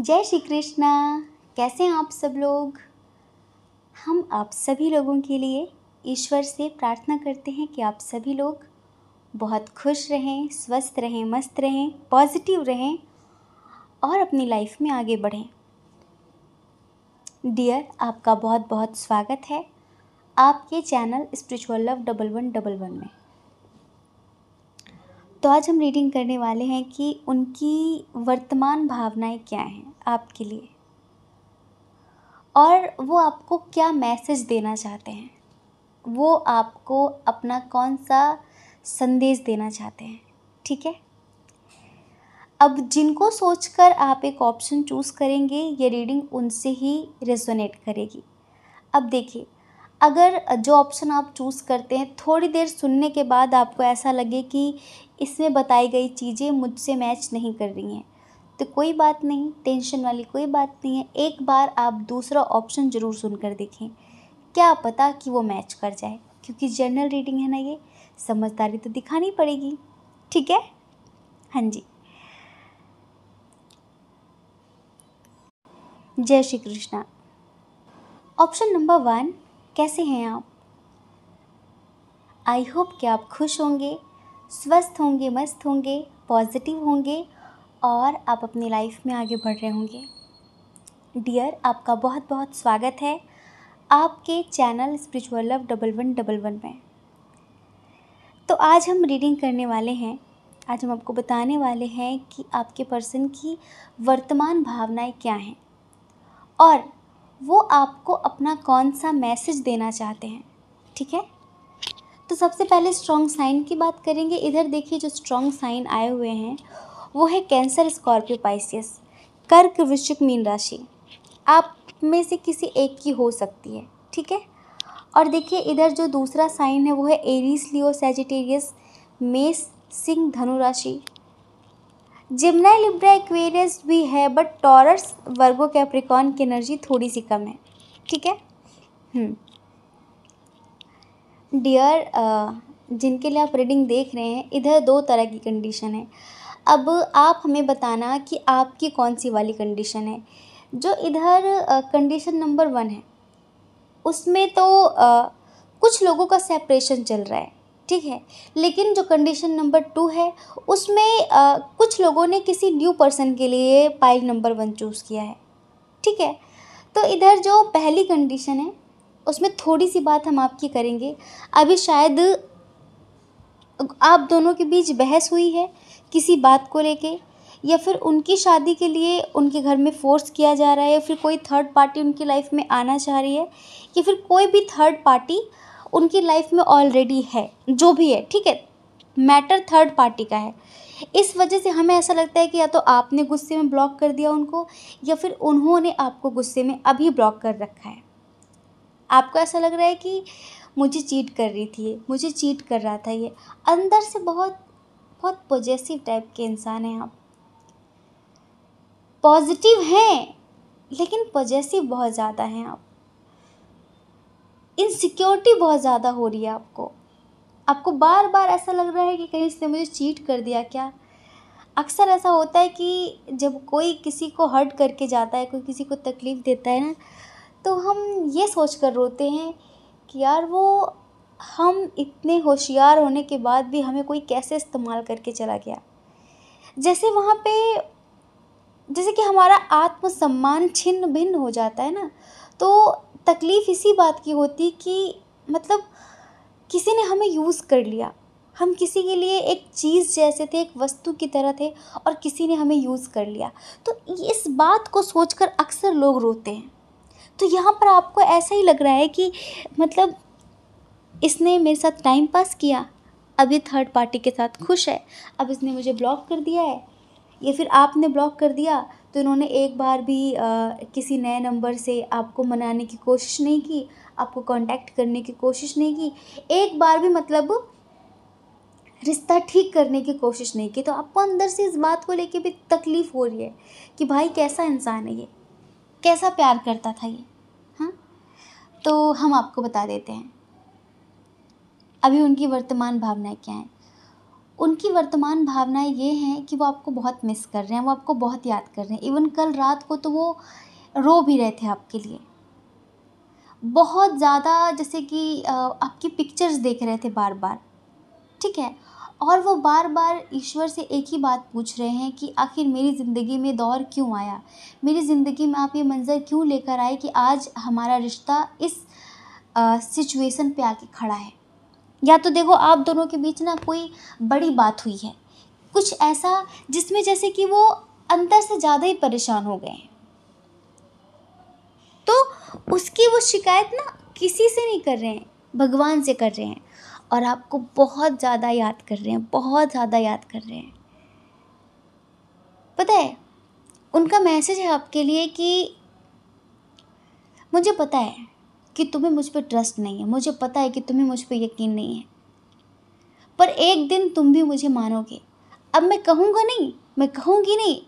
जय श्री कृष्णा कैसे हैं आप सब लोग हम आप सभी लोगों के लिए ईश्वर से प्रार्थना करते हैं कि आप सभी लोग बहुत खुश रहें स्वस्थ रहें मस्त रहें पॉजिटिव रहें और अपनी लाइफ में आगे बढ़ें डियर आपका बहुत बहुत स्वागत है आपके channel spiritual love double one double one में तो आज हम रीडिंग करने वाले हैं कि उनकी वर्तमान भावनाएं क्या हैं आपके लिए और वो आपको क्या मैसेज देना चाहते हैं वो आपको अपना कौन सा संदेश देना चाहते हैं ठीक है अब जिनको सोचकर आप एक ऑप्शन चूज़ करेंगे ये रीडिंग उनसे ही रेजोनेट करेगी अब देखिए अगर जो ऑप्शन आप चूज़ करते हैं थोड़ी देर सुनने के बाद आपको ऐसा लगे कि इसमें बताई गई चीज़ें मुझसे मैच नहीं कर रही हैं तो कोई बात नहीं टेंशन वाली कोई बात नहीं है एक बार आप दूसरा ऑप्शन ज़रूर सुनकर देखें क्या पता कि वो मैच कर जाए क्योंकि जर्नल रीडिंग है ना ये समझदारी तो दिखानी पड़ेगी ठीक है हाँ जी जय Shri Krishna option number one कैसे हैं आप आई होप कि आप खुश होंगे स्वस्थ होंगे मस्त होंगे पॉजिटिव होंगे और आप अपनी लाइफ में आगे बढ़ रहे होंगे डियर आपका बहुत बहुत स्वागत है आपके channel spiritual love double one double one में तो आज हम रीडिंग करने वाले हैं आज हम आपको बताने वाले हैं कि आपके पर्सन की वर्तमान भावनाएं क्या हैं और वो आपको अपना कौन सा मैसेज देना चाहते हैं ठीक है तो सबसे पहले स्ट्रॉन्ग साइन की बात करेंगे इधर देखिए जो स्ट्रॉन्ग साइन आए हुए हैं वो है कैंसर स्कॉर्पियो पाइसियस कर्क वृश्चिक मीन राशि आप में से किसी एक की हो सकती है ठीक है और देखिए इधर जो दूसरा साइन है वो है एरीस लियो सेजिटेरियस मेष सिंह धनु राशि जिमनाई लिब्रा एक्वेरियस भी है बट टॉरस वर्गो कैप्रिकॉन की एनर्जी थोड़ी सी कम है ठीक है हम्म। डियर जिनके लिए आप रीडिंग देख रहे हैं इधर दो तरह की कंडीशन है अब आप हमें बताना कि आपकी कौन सी वाली कंडीशन है जो इधर कंडीशन नंबर वन है उसमें तो आ, कुछ लोगों का सेपरेशन चल रहा है ठीक है लेकिन जो कंडीशन नंबर टू है उसमें आ, कुछ लोगों ने किसी न्यू पर्सन के लिए पाइल नंबर वन चूज़ किया है ठीक है तो इधर जो पहली कंडीशन है उसमें थोड़ी सी बात हम आपकी करेंगे अभी शायद आप दोनों के बीच बहस हुई है किसी बात को लेके या फिर उनकी शादी के लिए उनके घर में फोर्स किया जा रहा है या फिर कोई थर्ड पार्टी उनकी लाइफ में आना चाह रही है या फिर कोई भी थर्ड पार्टी उनकी लाइफ में ऑलरेडी है जो भी है ठीक है मैटर थर्ड पार्टी का है इस वजह से हमें ऐसा लगता है कि या तो आपने गुस्से में ब्लॉक कर दिया उनको या फिर उन्होंने आपको गुस्से में अभी ब्लॉक कर रखा है आपको ऐसा लग रहा है कि मुझे चीट कर रही थी मुझे चीट कर रहा था ये अंदर से बहुत बहुत पॉजिटिव टाइप के इंसान हैं आप पॉजिटिव हैं लेकिन पॉजिटिव बहुत ज़्यादा हैं आप इनसिक्योरिटी बहुत ज़्यादा हो रही है आपको आपको बार बार ऐसा लग रहा है कि कहीं इसने मुझे चीट कर दिया क्या अक्सर ऐसा होता है कि जब कोई किसी को हर्ट करके जाता है कोई किसी को तकलीफ़ देता है ना तो हम ये सोच कर रोते हैं कि यार वो हम इतने होशियार होने के बाद भी हमें कोई कैसे इस्तेमाल करके चला गया जैसे वहाँ पे जैसे कि हमारा आत्मसम्मान छिन्न भिन्न हो जाता है ना तो तकलीफ़ इसी बात की होती कि मतलब किसी ने हमें यूज़ कर लिया हम किसी के लिए एक चीज़ जैसे थे एक वस्तु की तरह थे और किसी ने हमें यूज़ कर लिया तो इस बात को सोचकर अक्सर लोग रोते हैं तो यहाँ पर आपको ऐसा ही लग रहा है कि मतलब इसने मेरे साथ टाइम पास किया अभी थर्ड पार्टी के साथ खुश है अब इसने मुझे ब्लॉक कर दिया है या फिर आपने ब्लॉक कर दिया तो इन्होंने एक बार भी आ, किसी नए नंबर से आपको मनाने की कोशिश नहीं की आपको कांटेक्ट करने की कोशिश नहीं की एक बार भी मतलब रिश्ता ठीक करने की कोशिश नहीं की तो आपको अंदर से इस बात को लेके भी तकलीफ़ हो रही है कि भाई कैसा इंसान है ये कैसा प्यार करता था ये हाँ तो हम आपको बता देते हैं अभी उनकी वर्तमान भावनाएं क्या हैं उनकी वर्तमान भावनाएं ये हैं कि वो आपको बहुत मिस कर रहे हैं वो आपको बहुत याद कर रहे हैं इवन कल रात को तो वो रो भी रहे थे आपके लिए बहुत ज़्यादा जैसे कि आपकी पिक्चर्स देख रहे थे बार बार ठीक है और वो बार बार ईश्वर से एक ही बात पूछ रहे हैं कि आखिर मेरी ज़िंदगी में दौर क्यों आया मेरी ज़िंदगी में आप ये मंज़र क्यों लेकर आए कि आज हमारा रिश्ता इस सिचुएशन पे आके खड़ा है या तो देखो आप दोनों के बीच ना कोई बड़ी बात हुई है कुछ ऐसा जिसमें जैसे कि वो अंदर से ज़्यादा ही परेशान हो गए हैं तो उसकी वो शिकायत ना किसी से नहीं कर रहे हैं भगवान से कर रहे हैं और आपको बहुत ज़्यादा याद कर रहे हैं बहुत ज़्यादा याद कर रहे हैं पता है उनका मैसेज है आपके लिए कि मुझे पता है कि तुम्हें मुझ पर ट्रस्ट नहीं है मुझे पता है कि तुम्हें मुझ पर यकीन नहीं है पर एक दिन तुम भी मुझे मानोगे अब मैं कहूँगा नहीं मैं कहूँगी नहीं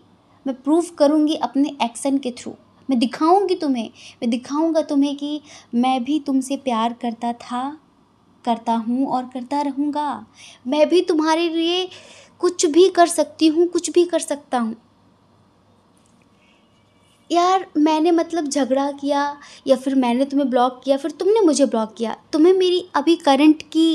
मैं प्रूफ करूँगी अपने एक्शन के थ्रू मैं दिखाऊँगी तुम्हें मैं दिखाऊँगा तुम्हें कि मैं भी तुमसे प्यार करता था करता हूँ और करता रहूँगा मैं भी तुम्हारे लिए कुछ भी कर सकती हूँ कुछ भी कर सकता हूँ यार मैंने मतलब झगड़ा किया या फिर मैंने तुम्हें ब्लॉक किया फिर तुमने मुझे ब्लॉक किया तुम्हें मेरी अभी करंट की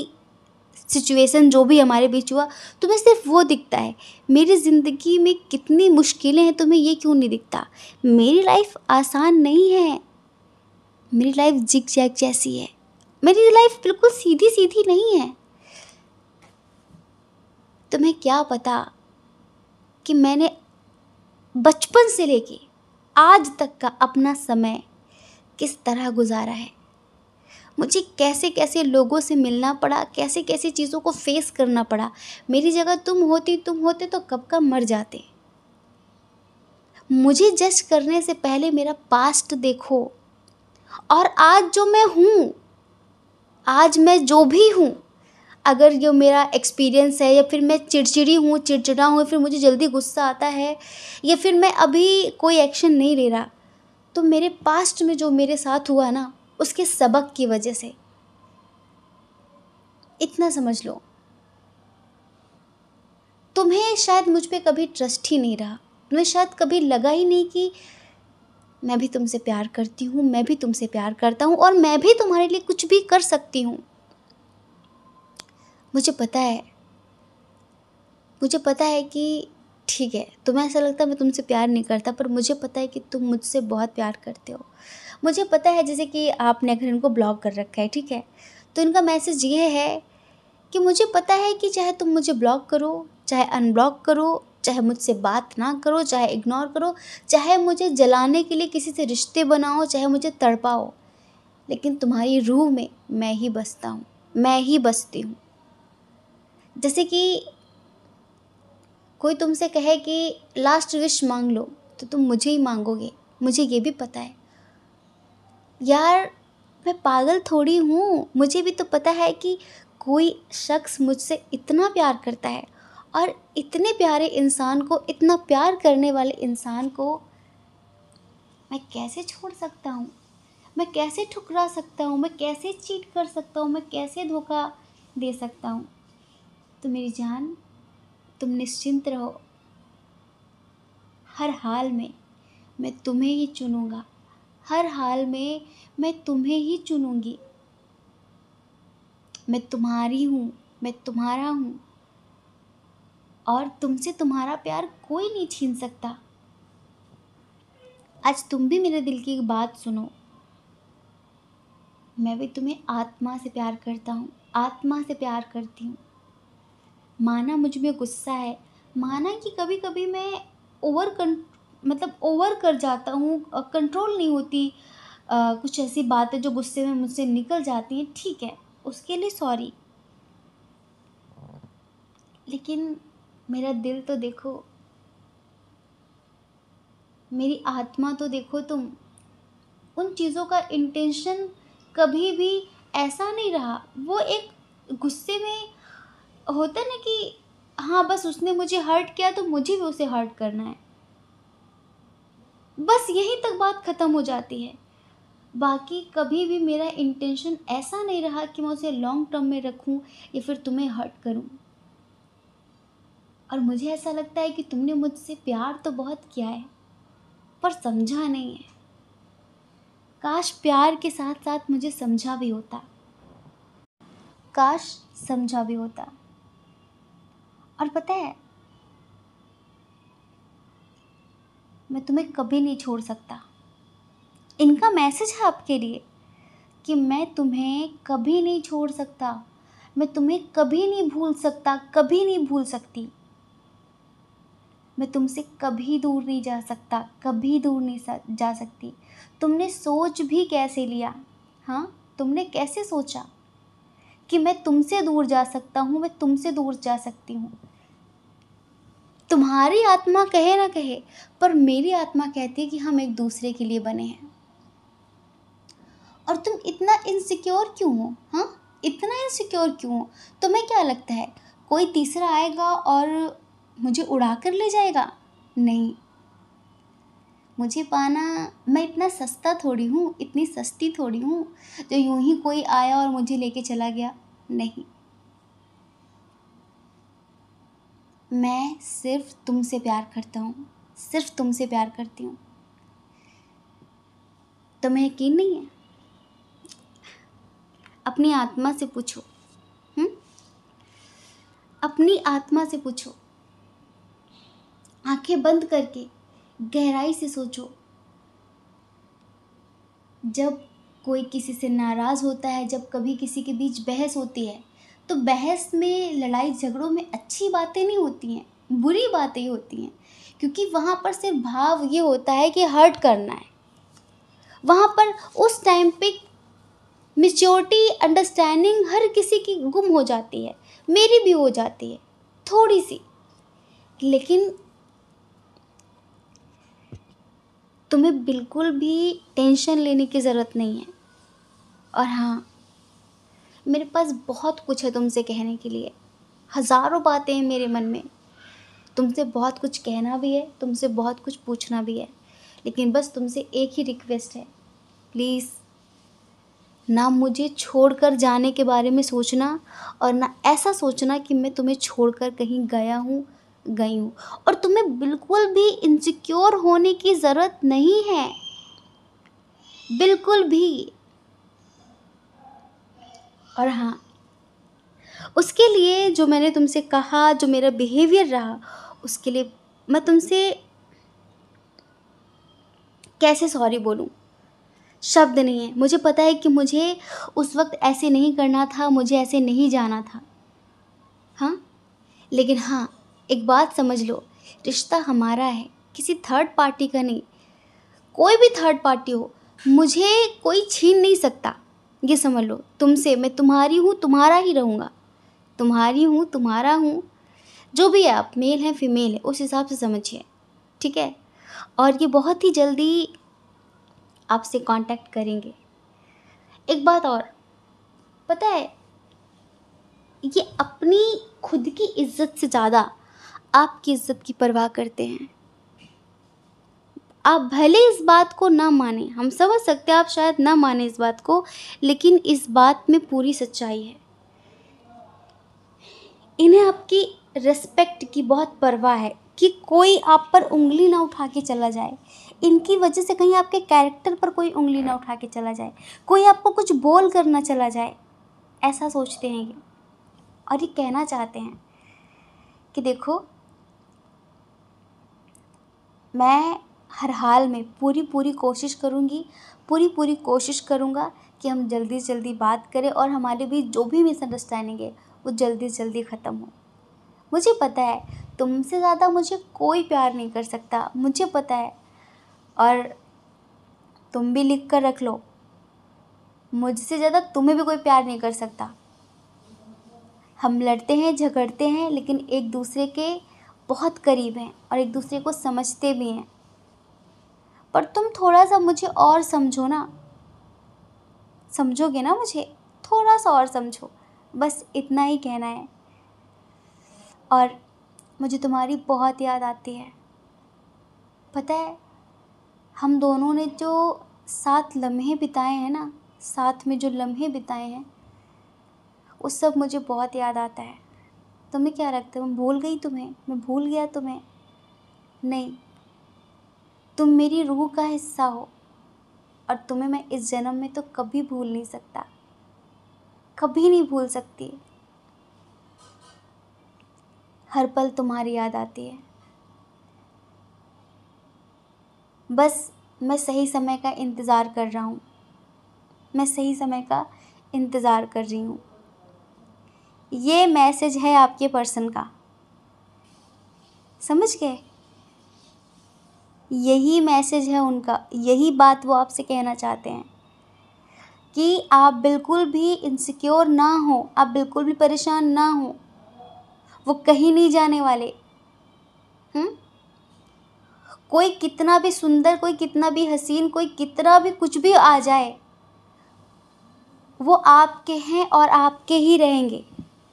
सिचुएशन जो भी हमारे बीच हुआ तुम्हें सिर्फ वो दिखता है मेरी ज़िंदगी में कितनी मुश्किलें हैं तुम्हें ये क्यों नहीं दिखता मेरी लाइफ आसान नहीं है मेरी लाइफ जिग जैक जैसी है मेरी लाइफ बिल्कुल सीधी सीधी नहीं है तुम्हें क्या पता कि मैंने बचपन से लेके आज तक का अपना समय किस तरह गुजारा है मुझे कैसे कैसे लोगों से मिलना पड़ा कैसे कैसे चीज़ों को फेस करना पड़ा मेरी जगह तुम होती तुम होते तो कब का मर जाते मुझे जज करने से पहले मेरा पास्ट देखो और आज जो मैं हूँ आज मैं जो भी हूँ अगर जो मेरा एक्सपीरियंस है या फिर मैं चिड़चिड़ी हूँ चिड़चिड़ा हूँ फिर मुझे जल्दी गुस्सा आता है या फिर मैं अभी कोई एक्शन नहीं ले रहा तो मेरे पास्ट में जो मेरे साथ हुआ ना उसके सबक की वजह से इतना समझ लो तुम्हें शायद मुझ पर कभी ट्रस्ट ही नहीं रहा तुम्हें शायद कभी लगा ही नहीं कि मैं भी तुमसे प्यार करती हूँ मैं भी तुमसे प्यार करता हूँ और मैं भी तुम्हारे लिए कुछ भी कर सकती हूँ मुझे पता है मुझे पता है कि ठीक है तुम्हें ऐसा लगता है मैं तुमसे प्यार नहीं करता पर मुझे पता है कि तुम मुझसे बहुत प्यार करते हो मुझे पता है जैसे कि आपने अगर इनको ब्लॉक कर रखा है ठीक है तो इनका मैसेज ये है कि मुझे पता है कि चाहे तुम मुझे ब्लॉक करो चाहे अनब्लॉक करो चाहे मुझसे बात ना करो चाहे इग्नोर करो चाहे मुझे जलाने के लिए किसी से रिश्ते बनाओ चाहे मुझे तड़पाओ लेकिन तुम्हारी रूह में मैं ही बसता हूँ मैं ही बसती हूँ जैसे कि कोई तुमसे कहे कि लास्ट विश मांग लो तो तुम मुझे ही मांगोगे मुझे ये भी पता है यार मैं पागल थोड़ी हूँ मुझे भी तो पता है कि कोई शख्स मुझसे इतना प्यार करता है और इतने प्यारे इंसान को इतना प्यार करने वाले इंसान को मैं कैसे छोड़ सकता हूँ मैं कैसे ठुकरा सकता हूँ मैं कैसे चीट कर सकता हूँ मैं कैसे धोखा दे सकता हूँ तो मेरी जान तुम निश्चिंत रहो हर हाल में मैं तुम्हें ही चुनूँगा हर हाल में मैं तुम्हें ही चुनूँगी मैं तुम्हारी हूँ मैं तुम्हारा हूँ और तुमसे तुम्हारा प्यार कोई नहीं छीन सकता आज तुम भी मेरे दिल की एक बात सुनो मैं भी तुम्हें आत्मा से प्यार करता हूँ आत्मा से प्यार करती हूँ माना मुझ में गुस्सा है माना कि कभी कभी मैं ओवर कं मतलब ओवर कर जाता हूँ कंट्रोल नहीं होती आ, कुछ ऐसी बातें जो गुस्से में मुझसे निकल जाती हैं ठीक है उसके लिए सॉरी लेकिन मेरा दिल तो देखो मेरी आत्मा तो देखो तुम उन चीज़ों का इंटेंशन कभी भी ऐसा नहीं रहा वो एक गुस्से में होता ना कि हाँ बस उसने मुझे हर्ट किया तो मुझे भी उसे हर्ट करना है बस यहीं तक बात ख़त्म हो जाती है बाकी कभी भी मेरा इंटेंशन ऐसा नहीं रहा कि मैं उसे लॉन्ग टर्म में रखूं या फिर तुम्हें हर्ट करूं और मुझे ऐसा लगता है कि तुमने मुझसे प्यार तो बहुत किया है पर समझा नहीं है काश प्यार के साथ साथ मुझे समझा भी होता काश समझा भी होता और पता है मैं तुम्हें कभी नहीं छोड़ सकता इनका मैसेज है आपके लिए कि मैं तुम्हें कभी नहीं छोड़ सकता मैं तुम्हें कभी नहीं भूल सकता कभी नहीं भूल सकती मैं तुमसे कभी दूर नहीं जा सकता कभी दूर नहीं जा सकती तुमने सोच भी कैसे लिया हाँ तुमने कैसे सोचा कि मैं तुमसे दूर जा सकता हूँ मैं तुमसे दूर जा सकती हूँ तुम्हारी आत्मा कहे ना कहे पर मेरी आत्मा कहती है कि हम एक दूसरे के लिए बने हैं और तुम इतना इनसिक्योर क्यों हो हाँ इतना इनसिक्योर क्यों हो तुम्हें क्या लगता है कोई तीसरा आएगा और मुझे उड़ा कर ले जाएगा नहीं मुझे पाना मैं इतना सस्ता थोड़ी हूँ इतनी सस्ती थोड़ी हूँ जो यूं ही कोई आया और मुझे लेके चला गया नहीं मैं सिर्फ तुमसे प्यार करता हूँ सिर्फ तुमसे प्यार करती हूँ तुम्हें यकीन नहीं है अपनी आत्मा से पूछो हुँ? हम्म? अपनी आत्मा से पूछो आंखें बंद करके गहराई से सोचो जब कोई किसी से नाराज़ होता है जब कभी किसी के बीच बहस होती है तो बहस में लड़ाई झगड़ों में अच्छी बातें नहीं होती हैं बुरी बातें होती हैं क्योंकि वहाँ पर सिर्फ भाव ये होता है कि हर्ट करना है वहाँ पर उस टाइम पे मिच्योरिटी अंडरस्टैंडिंग हर किसी की गुम हो जाती है मेरी भी हो जाती है थोड़ी सी लेकिन तुम्हें बिल्कुल भी टेंशन लेने की ज़रूरत नहीं है और हाँ मेरे पास बहुत कुछ है तुमसे कहने के लिए हज़ारों बातें हैं मेरे मन में तुमसे बहुत कुछ कहना भी है तुमसे बहुत कुछ पूछना भी है लेकिन बस तुमसे एक ही रिक्वेस्ट है प्लीज़ ना मुझे छोड़कर जाने के बारे में सोचना और ना ऐसा सोचना कि मैं तुम्हें छोड़कर कहीं गया हूँ गई हूँ और तुम्हें बिल्कुल भी इनसिक्योर होने की ज़रूरत नहीं है बिल्कुल भी और हाँ उसके लिए जो मैंने तुमसे कहा जो मेरा बिहेवियर रहा उसके लिए मैं तुमसे कैसे सॉरी बोलूँ शब्द नहीं है मुझे पता है कि मुझे उस वक्त ऐसे नहीं करना था मुझे ऐसे नहीं जाना था हाँ लेकिन हाँ एक बात समझ लो रिश्ता हमारा है किसी थर्ड पार्टी का नहीं कोई भी थर्ड पार्टी हो मुझे कोई छीन नहीं सकता ये समझ लो तुमसे मैं तुम्हारी हूँ तुम्हारा ही रहूँगा तुम्हारी हूँ तुम्हारा हूँ जो भी आप मेल हैं फीमेल है उस हिसाब से समझिए ठीक है और ये बहुत ही जल्दी आपसे कांटेक्ट करेंगे एक बात और पता है ये अपनी खुद की इज्जत से ज़्यादा आपकी इज्जत की परवाह करते हैं आप भले इस बात को ना माने हम समझ सकते हैं आप शायद ना माने इस बात को लेकिन इस बात में पूरी सच्चाई है इन्हें आपकी रिस्पेक्ट की बहुत परवाह है कि कोई आप पर उंगली ना उठा के चला जाए इनकी वजह से कहीं आपके कैरेक्टर पर कोई उंगली ना उठा के चला जाए कोई आपको कुछ बोल कर ना चला जाए ऐसा सोचते हैं ये और ये कहना चाहते हैं कि देखो मैं हर हाल में पूरी पूरी कोशिश करूँगी पूरी पूरी कोशिश करूँगा कि हम जल्दी से जल्दी बात करें और हमारे बीच जो भी मिसअंडरस्टैंडिंग है वो जल्दी से जल्दी ख़त्म हो मुझे पता है तुमसे ज़्यादा मुझे कोई प्यार नहीं कर सकता मुझे पता है और तुम भी लिख कर रख लो मुझसे ज़्यादा तुम्हें भी कोई प्यार नहीं कर सकता हम लड़ते हैं झगड़ते हैं लेकिन एक दूसरे के बहुत करीब हैं और एक दूसरे को समझते भी हैं पर तुम थोड़ा सा मुझे और समझो ना समझोगे ना मुझे थोड़ा सा और समझो बस इतना ही कहना है और मुझे तुम्हारी बहुत याद आती है पता है हम दोनों ने जो साथ लम्हे बिताए हैं ना साथ में जो लम्हे बिताए हैं उस सब मुझे बहुत याद आता है तुम्हें क्या रखते हो मैं भूल गई तुम्हें मैं भूल गया तुम्हें नहीं तुम मेरी रूह का हिस्सा हो और तुम्हें मैं इस जन्म में तो कभी भूल नहीं सकता कभी नहीं भूल सकती हर पल तुम्हारी याद आती है बस मैं सही समय का इंतज़ार कर रहा हूँ मैं सही समय का इंतज़ार कर रही हूँ ये मैसेज है आपके पर्सन का समझ गए यही मैसेज है उनका यही बात वो आपसे कहना चाहते हैं कि आप बिल्कुल भी इनसिक्योर ना हो आप बिल्कुल भी परेशान ना हो वो कहीं नहीं जाने वाले हुँ? हम्म? कोई कितना भी सुंदर कोई कितना भी हसीन कोई कितना भी कुछ भी आ जाए वो आपके हैं और आपके ही रहेंगे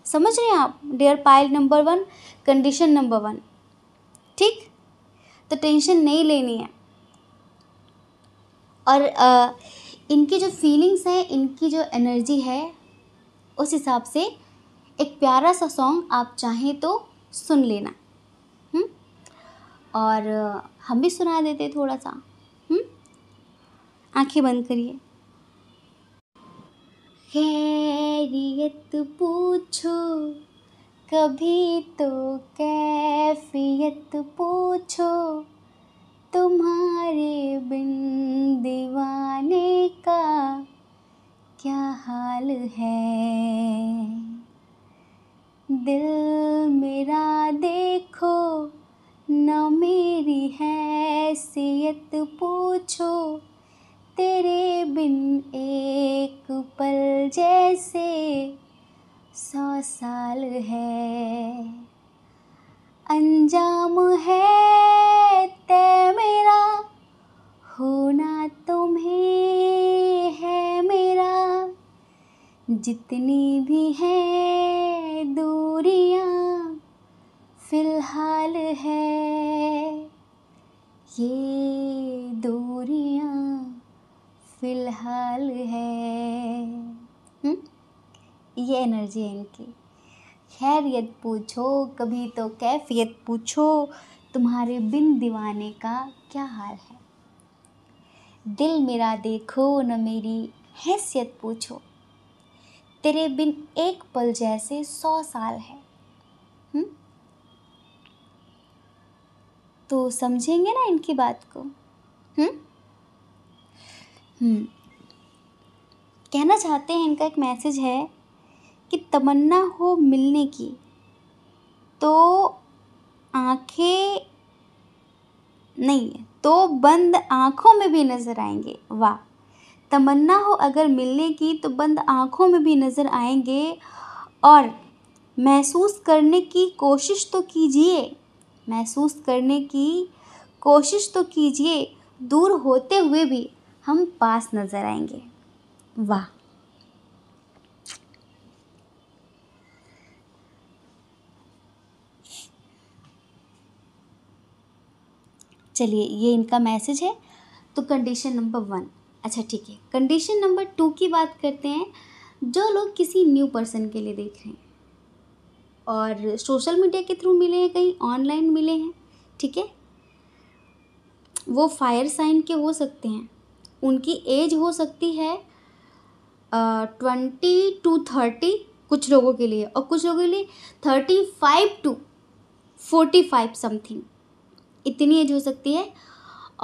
समझ रहे हैं आप डेयर पाइल number one condition number one ठीक तो टेंशन नहीं लेनी है और आ, इनकी जो फीलिंग्स हैं इनकी जो एनर्जी है उस हिसाब से एक प्यारा सा सॉन्ग आप चाहें तो सुन लेना हुँ? और हम भी सुना देते थोड़ा सा आंखें बंद करिए खैरियत पूछो कभी तो कैफियत पूछो तुम्हारे बिन दीवाने का क्या हाल है दिल मेरा देखो न मेरी हैसियत पूछो तेरे बिन एक पल जैसे सौ साल है अंजाम है ते मेरा होना तुम्हें है मेरा जितनी भी है दूरियाँ फिलहाल है ये दूरियाँ फिलहाल है हुँ? हम्म? ये एनर्जी है इनकी खैरियत पूछो कभी तो कैफियत पूछो तुम्हारे बिन दीवाने का क्या हाल है दिल मेरा देखो न मेरी हैसियत पूछो तेरे बिन एक पल जैसे सौ साल है हुँ? हम्म? तो समझेंगे ना इनकी बात को हुँ? हम्म? हम्म। कहना चाहते हैं इनका एक मैसेज है कि तमन्ना हो मिलने की तो आंखें नहीं तो बंद आंखों में भी नज़र आएंगे वाह तमन्ना हो अगर मिलने की तो बंद आंखों में भी नज़र आएंगे और महसूस करने की कोशिश तो कीजिए महसूस करने की कोशिश तो कीजिए दूर होते हुए भी हम पास नज़र आएंगे वाह चलिए ये इनका मैसेज है तो कंडीशन नंबर वन अच्छा ठीक है कंडीशन नंबर टू की बात करते हैं जो लोग किसी न्यू पर्सन के लिए देख रहे हैं और सोशल मीडिया के थ्रू मिले हैं कहीं ऑनलाइन मिले हैं ठीक है वो फायर साइन के हो सकते हैं उनकी एज हो सकती है ट्वेंटी टू थर्टी कुछ लोगों के लिए और कुछ लोगों के लिए thirty five to forty five something इतनी एज हो सकती है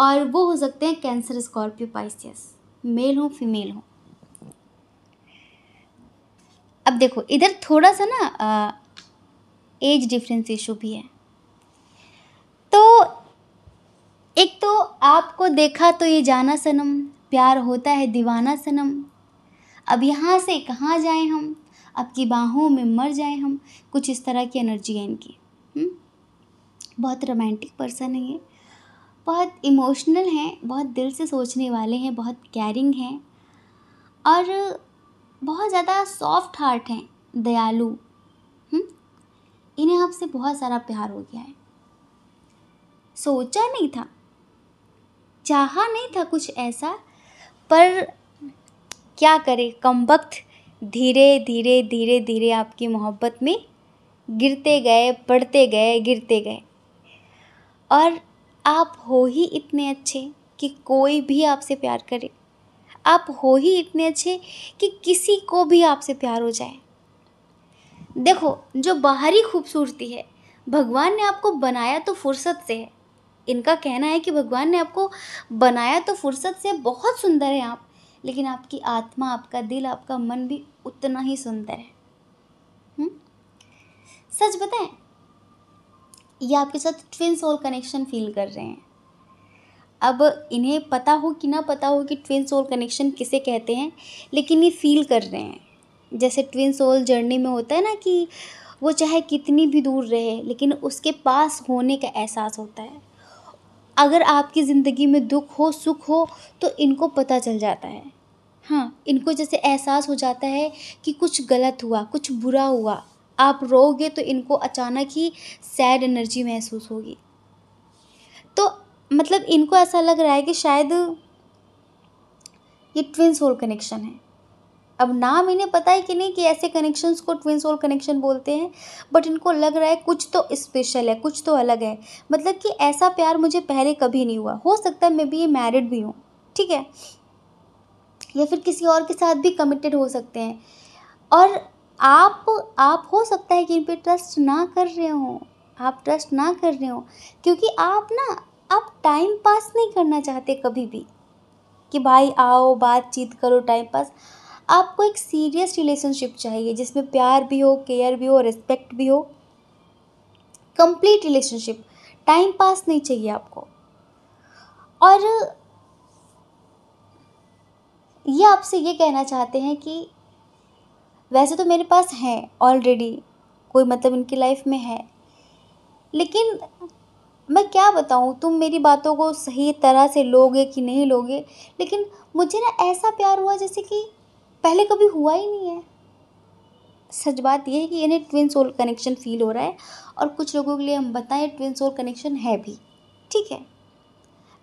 और वो हो सकते हैं कैंसर स्कॉर्पियो पाइसियस मेल हो फीमेल हो अब देखो इधर थोड़ा सा ना एज डिफरेंस इशू भी है तो एक तो आपको देखा तो ये जाना सनम प्यार होता है दीवाना सनम अब यहाँ से कहाँ जाएं हम आपकी बाहों में मर जाएं हम कुछ इस तरह की एनर्जी है इनकी हम्म? बहुत रोमांटिक पर्सन है ये बहुत इमोशनल हैं बहुत दिल से सोचने वाले हैं बहुत केयरिंग हैं और बहुत ज़्यादा सॉफ्ट हार्ट हैं दयालु हम्म? इन्हें आपसे बहुत सारा प्यार हो गया है सोचा नहीं था चाहा नहीं था कुछ ऐसा पर क्या करें कम वक्त धीरे धीरे धीरे धीरे आपकी मोहब्बत में गिरते गए पढ़ते गए गिरते गए और आप हो ही इतने अच्छे कि कोई भी आपसे प्यार करे आप हो ही इतने अच्छे कि किसी को भी आपसे प्यार हो जाए देखो जो बाहरी खूबसूरती है भगवान ने आपको बनाया तो फुर्सत से है इनका कहना है कि भगवान ने आपको बनाया तो फुर्सत से बहुत सुंदर है आप लेकिन आपकी आत्मा आपका दिल आपका मन भी उतना ही सुंदर है हम्म? सच बताएं ये आपके साथ ट्विन सोल कनेक्शन फील कर रहे हैं अब इन्हें पता हो कि ना पता हो कि ट्विन सोल कनेक्शन किसे कहते हैं लेकिन ये फील कर रहे हैं जैसे ट्विन सोल जर्नी में होता है ना कि वो चाहे कितनी भी दूर रहे लेकिन उसके पास होने का एहसास होता है अगर आपकी ज़िंदगी में दुख हो सुख हो तो इनको पता चल जाता है हाँ इनको जैसे एहसास हो जाता है कि कुछ गलत हुआ कुछ बुरा हुआ आप रोओगे तो इनको अचानक ही सैड एनर्जी महसूस होगी तो मतलब इनको ऐसा लग रहा है कि शायद ये ट्विन सोल कनेक्शन है अब नाम इन्हें पता है कि नहीं कि ऐसे कनेक्शंस को ट्विन सोल कनेक्शन बोलते हैं बट इनको लग रहा है कुछ तो स्पेशल है कुछ तो अलग है मतलब कि ऐसा प्यार मुझे पहले कभी नहीं हुआ हो सकता है मैं भी ये मैरिड भी हूँ ठीक है या फिर किसी और के साथ भी कमिटेड हो सकते हैं और आप आप हो सकता है कि इन पर ट्रस्ट ना कर रहे हो आप ट्रस्ट ना कर रहे हो क्योंकि आप ना आप टाइम पास नहीं करना चाहते कभी भी कि भाई आओ बातचीत करो टाइम पास आपको एक सीरियस रिलेशनशिप चाहिए जिसमें प्यार भी हो केयर भी हो रिस्पेक्ट भी हो कंप्लीट रिलेशनशिप टाइम पास नहीं चाहिए आपको और ये आपसे ये कहना चाहते हैं कि वैसे तो मेरे पास हैं ऑलरेडी कोई मतलब इनकी लाइफ में है लेकिन मैं क्या बताऊँ तुम मेरी बातों को सही तरह से लोगे कि नहीं लोगे लेकिन मुझे ना ऐसा प्यार हुआ जैसे कि पहले कभी हुआ ही नहीं है सच बात यह है कि इन्हें ट्विन सोल कनेक्शन फील हो रहा है और कुछ लोगों के लिए हम बताएं ट्विन सोल कनेक्शन है भी ठीक है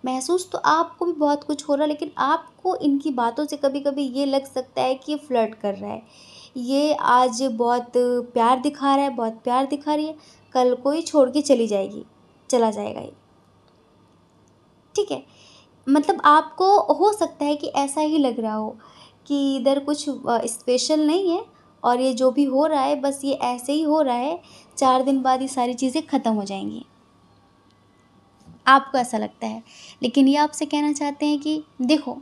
महसूस तो आपको भी बहुत कुछ हो रहा है लेकिन आपको इनकी बातों से कभी कभी ये लग सकता है कि ये फ्लर्ट कर रहा है ये आज बहुत प्यार दिखा रहा है बहुत प्यार दिखा रही है कल को ही छोड़ के चली जाएगी चला जाएगा ये ठीक है मतलब आपको हो सकता है कि ऐसा ही लग रहा हो कि इधर कुछ स्पेशल नहीं है और ये जो भी हो रहा है बस ये ऐसे ही हो रहा है चार दिन बाद ये सारी चीज़ें ख़त्म हो जाएंगी आपको ऐसा लगता है लेकिन ये आपसे कहना चाहते हैं कि देखो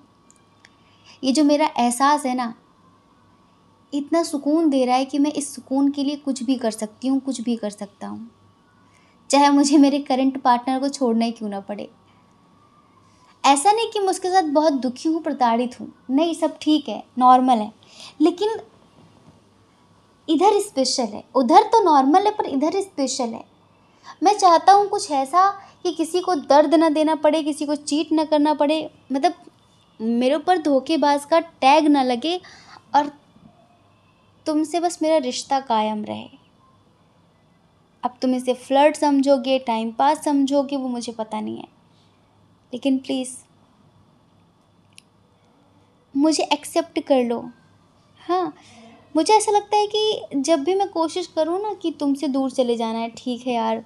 ये जो मेरा एहसास है ना इतना सुकून दे रहा है कि मैं इस सुकून के लिए कुछ भी कर सकती हूँ कुछ भी कर सकता हूँ चाहे मुझे मेरे करंट पार्टनर को छोड़ना ही क्यों ना पड़े ऐसा नहीं कि मैं उसके साथ बहुत दुखी हूँ प्रताड़ित हूँ नहीं सब ठीक है नॉर्मल है लेकिन इधर स्पेशल है उधर तो नॉर्मल है पर इधर स्पेशल है मैं चाहता हूँ कुछ ऐसा कि किसी को दर्द ना देना पड़े किसी को चीट ना करना पड़े मतलब मेरे ऊपर धोखेबाज का टैग ना लगे और तुमसे बस मेरा रिश्ता कायम रहे अब तुम इसे फ्लर्ट समझोगे टाइम पास समझोगे वो मुझे पता नहीं है लेकिन प्लीज़ मुझे एक्सेप्ट कर लो हाँ मुझे ऐसा लगता है कि जब भी मैं कोशिश करूँ ना कि तुमसे दूर चले जाना है ठीक है यार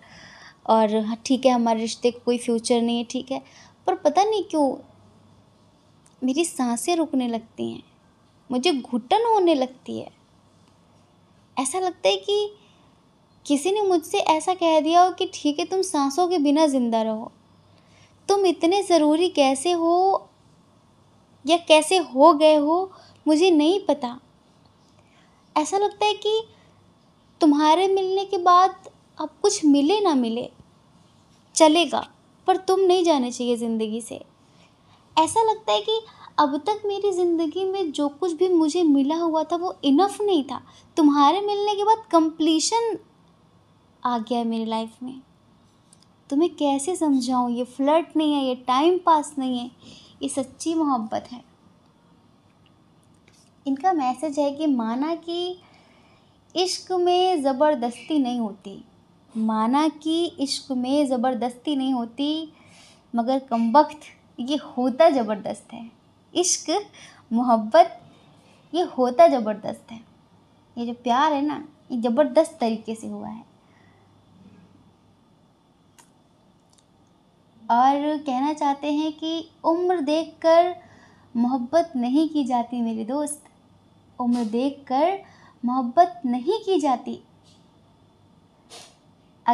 और हाँ, ठीक है हमारे रिश्ते कोई फ्यूचर नहीं है ठीक है पर पता नहीं क्यों मेरी सांसें रुकने लगती हैं मुझे घुटन होने लगती है ऐसा लगता है कि किसी ने मुझसे ऐसा कह दिया हो कि ठीक है तुम सांसों के बिना ज़िंदा रहो तुम इतने ज़रूरी कैसे हो या कैसे हो गए हो मुझे नहीं पता ऐसा लगता है कि तुम्हारे मिलने के बाद अब कुछ मिले ना मिले चलेगा पर तुम नहीं जाने चाहिए ज़िंदगी से ऐसा लगता है कि अब तक मेरी ज़िंदगी में जो कुछ भी मुझे मिला हुआ था वो इनफ नहीं था तुम्हारे मिलने के बाद कंप्लीशन आ गया है मेरी लाइफ में तुम्हें कैसे समझाऊँ ये फ्लर्ट नहीं है ये टाइम पास नहीं है ये सच्ची मोहब्बत है इनका मैसेज है कि माना कि इश्क में ज़बरदस्ती नहीं होती माना कि इश्क में ज़बरदस्ती नहीं होती मगर कम वक्त ये होता ज़बरदस्त है इश्क मोहब्बत ये होता ज़बरदस्त है ये जो प्यार है ना ये ज़बरदस्त तरीके से हुआ है और कहना चाहते हैं कि उम्र देखकर मोहब्बत नहीं की जाती मेरे दोस्त उम्र देखकर मोहब्बत नहीं की जाती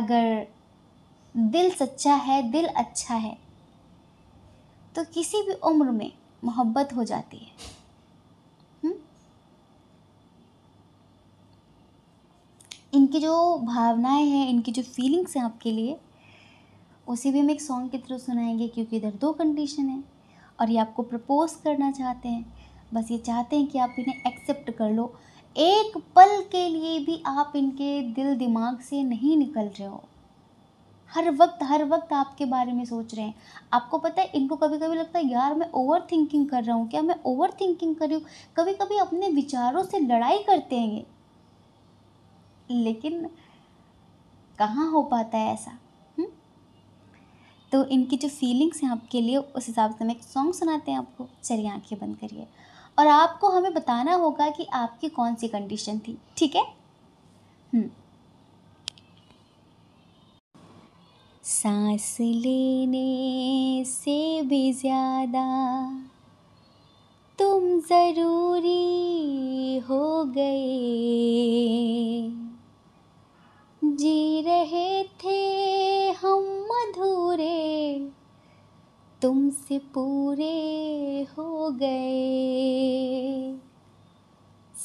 अगर दिल सच्चा है दिल अच्छा है तो किसी भी उम्र में मोहब्बत हो जाती है हुँ? हम्म? इनकी जो भावनाएं हैं इनकी जो फीलिंग्स हैं आपके लिए उसे भी हम एक सॉन्ग के थ्रू सुनाएंगे क्योंकि इधर दो कंडीशन है और ये आपको प्रपोज करना चाहते हैं बस ये चाहते हैं कि आप इन्हें एक्सेप्ट कर लो एक पल के लिए भी आप इनके दिल दिमाग से नहीं निकल रहे हो हर वक्त हर वक्त आपके बारे में सोच रहे हैं आपको पता है इनको कभी कभी लगता है यार मैं ओवर थिंकिंग कर रहा हूँ क्या मैं ओवर थिंकिंग कर रही हूँ कभी कभी अपने विचारों से लड़ाई करते हैं ये लेकिन कहाँ हो पाता है ऐसा तो इनकी जो फीलिंग्स हैं आपके लिए उस हिसाब से हम एक सॉन्ग सुनाते हैं आपको चलिए आंखें बंद करिए और आपको हमें बताना होगा कि आपकी कौन सी कंडीशन थी ठीक है हम्म। सांस लेने से भी ज़्यादा तुम ज़रूरी हो गए जी रहे थे हम मधुरे तुमसे पूरे हो गए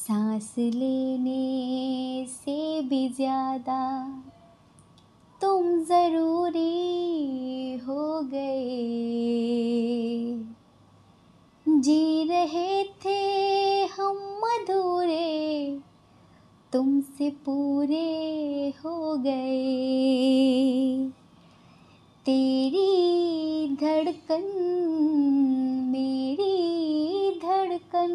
सांस लेने से भी ज़्यादा तुम ज़रूरी हो गए जी रहे थे हम मधुरे तुमसे पूरे हो गए तेरी धड़कन मेरी धड़कन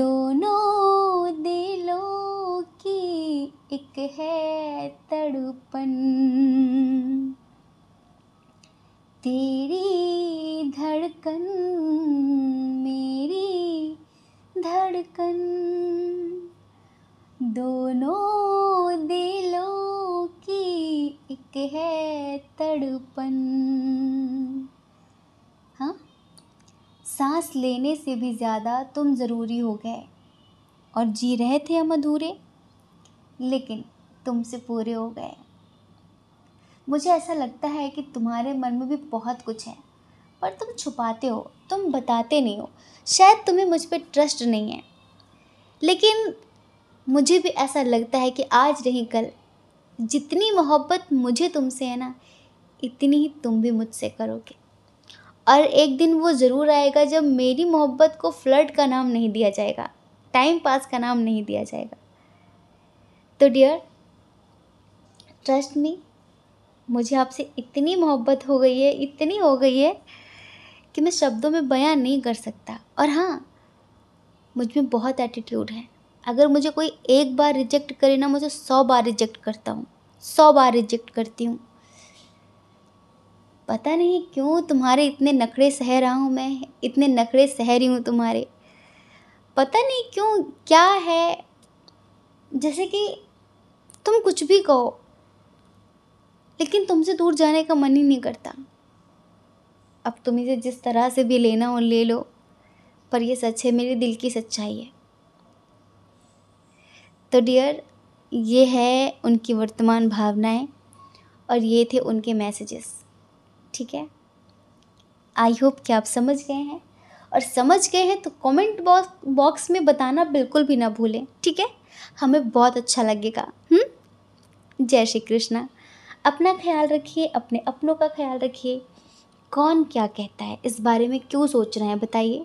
दोनों दिलों की एक है तड़पन तेरी धड़कन मेरी धड़कन दोनों दिलों की एक है तड़पन हाँ सांस लेने से भी ज़्यादा तुम ज़रूरी हो गए और जी रहे थे हम अधूरे लेकिन तुमसे पूरे हो गए मुझे ऐसा लगता है कि तुम्हारे मन में भी बहुत कुछ है पर तुम छुपाते हो तुम बताते नहीं हो शायद तुम्हें मुझ पर ट्रस्ट नहीं है लेकिन मुझे भी ऐसा लगता है कि आज नहीं कल जितनी मोहब्बत मुझे तुमसे है ना इतनी ही तुम भी मुझसे करोगे और एक दिन वो ज़रूर आएगा जब मेरी मोहब्बत को फ्लर्ट का नाम नहीं दिया जाएगा टाइम पास का नाम नहीं दिया जाएगा तो डियर ट्रस्ट मी मुझे आपसे इतनी मोहब्बत हो गई है इतनी हो गई है कि मैं शब्दों में बयान नहीं कर सकता और हाँ मुझ में बहुत एटीट्यूड है अगर मुझे कोई एक बार रिजेक्ट करे ना मुझे सौ बार रिजेक्ट करता हूँ सौ बार रिजेक्ट करती हूँ पता नहीं क्यों तुम्हारे इतने नखरे सह रहा हूँ मैं इतने नखरे सह रही हूँ तुम्हारे पता नहीं क्यों क्या है जैसे कि तुम कुछ भी कहो लेकिन तुमसे दूर जाने का मन ही नहीं करता अब तुम इसे जिस तरह से भी लेना हो ले लो पर यह सच है मेरे दिल की सच्चाई है तो डियर ये है उनकी वर्तमान भावनाएं और ये थे उनके मैसेजेस ठीक है आई होप कि आप समझ गए हैं और समझ गए हैं तो कमेंट बॉक्स बॉक्स में बताना बिल्कुल भी ना भूलें ठीक है हमें बहुत अच्छा लगेगा हम्म? जय श्री कृष्णा अपना ख्याल रखिए अपने अपनों का ख्याल रखिए कौन क्या कहता है इस बारे में क्यों सोच रहे हैं बताइए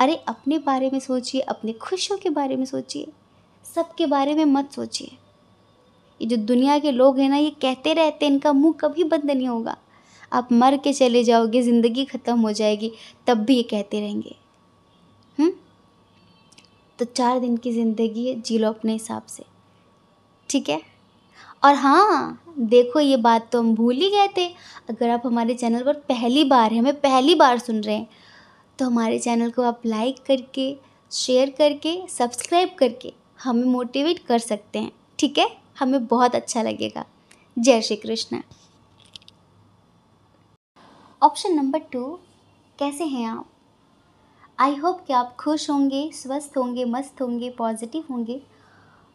अरे अपने बारे में सोचिए अपने खुशियों के बारे में सोचिए सब के बारे में मत सोचिए ये जो दुनिया के लोग हैं ना ये कहते रहते हैं इनका मुंह कभी बंद नहीं होगा आप मर के चले जाओगे ज़िंदगी ख़त्म हो जाएगी तब भी ये कहते रहेंगे हम्म तो चार दिन की ज़िंदगी है जी लो अपने हिसाब से ठीक है और हाँ देखो ये बात तो हम भूल ही गए थे अगर आप हमारे चैनल पर पहली बार हमें पहली बार सुन रहे हैं तो हमारे चैनल को आप लाइक करके शेयर करके सब्सक्राइब करके हमें मोटिवेट कर सकते हैं ठीक है हमें बहुत अच्छा लगेगा जय Shri Krishna option number two कैसे हैं आप आई होप कि आप खुश होंगे स्वस्थ होंगे मस्त होंगे पॉजिटिव होंगे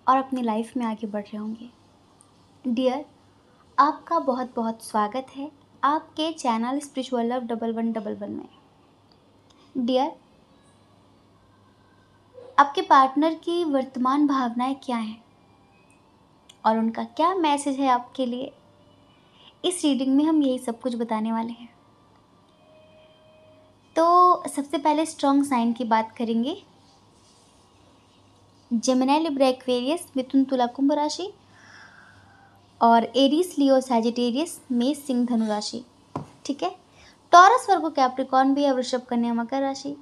और अपनी लाइफ में आगे बढ़ रहे होंगे डियर आपका बहुत बहुत स्वागत है आपके channel spiritual love double one double one में डियर आपके पार्टनर की वर्तमान भावनाएं क्या हैं और उनका क्या मैसेज है आपके लिए इस रीडिंग में हम यही सब कुछ बताने वाले हैं तो सबसे पहले स्ट्रॉन्ग साइन की बात करेंगे जेमिनाई लिब्रा एक्वेरियस मिथुन तुला कुंभ राशि और एरिस लियो सैजिटेरियस मेष सिंह धनु राशि ठीक है टॉरस वर्गो कैप्टिकॉन भी है वृषभ कन्या मकर राशि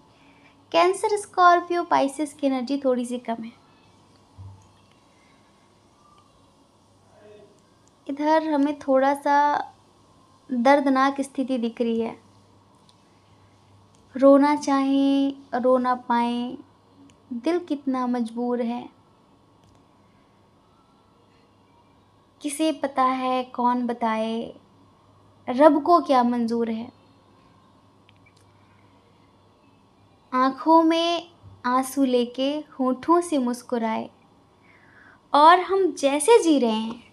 कैंसर स्कॉर्पियो पाइसिस की एनर्जी थोड़ी सी कम है इधर हमें थोड़ा सा दर्दनाक स्थिति दिख रही है रोना चाहें रोना पाए दिल कितना मजबूर है किसे पता है कौन बताए रब को क्या मंजूर है आँखों में आंसू लेके होठों से मुस्कुराए और हम जैसे जी रहे हैं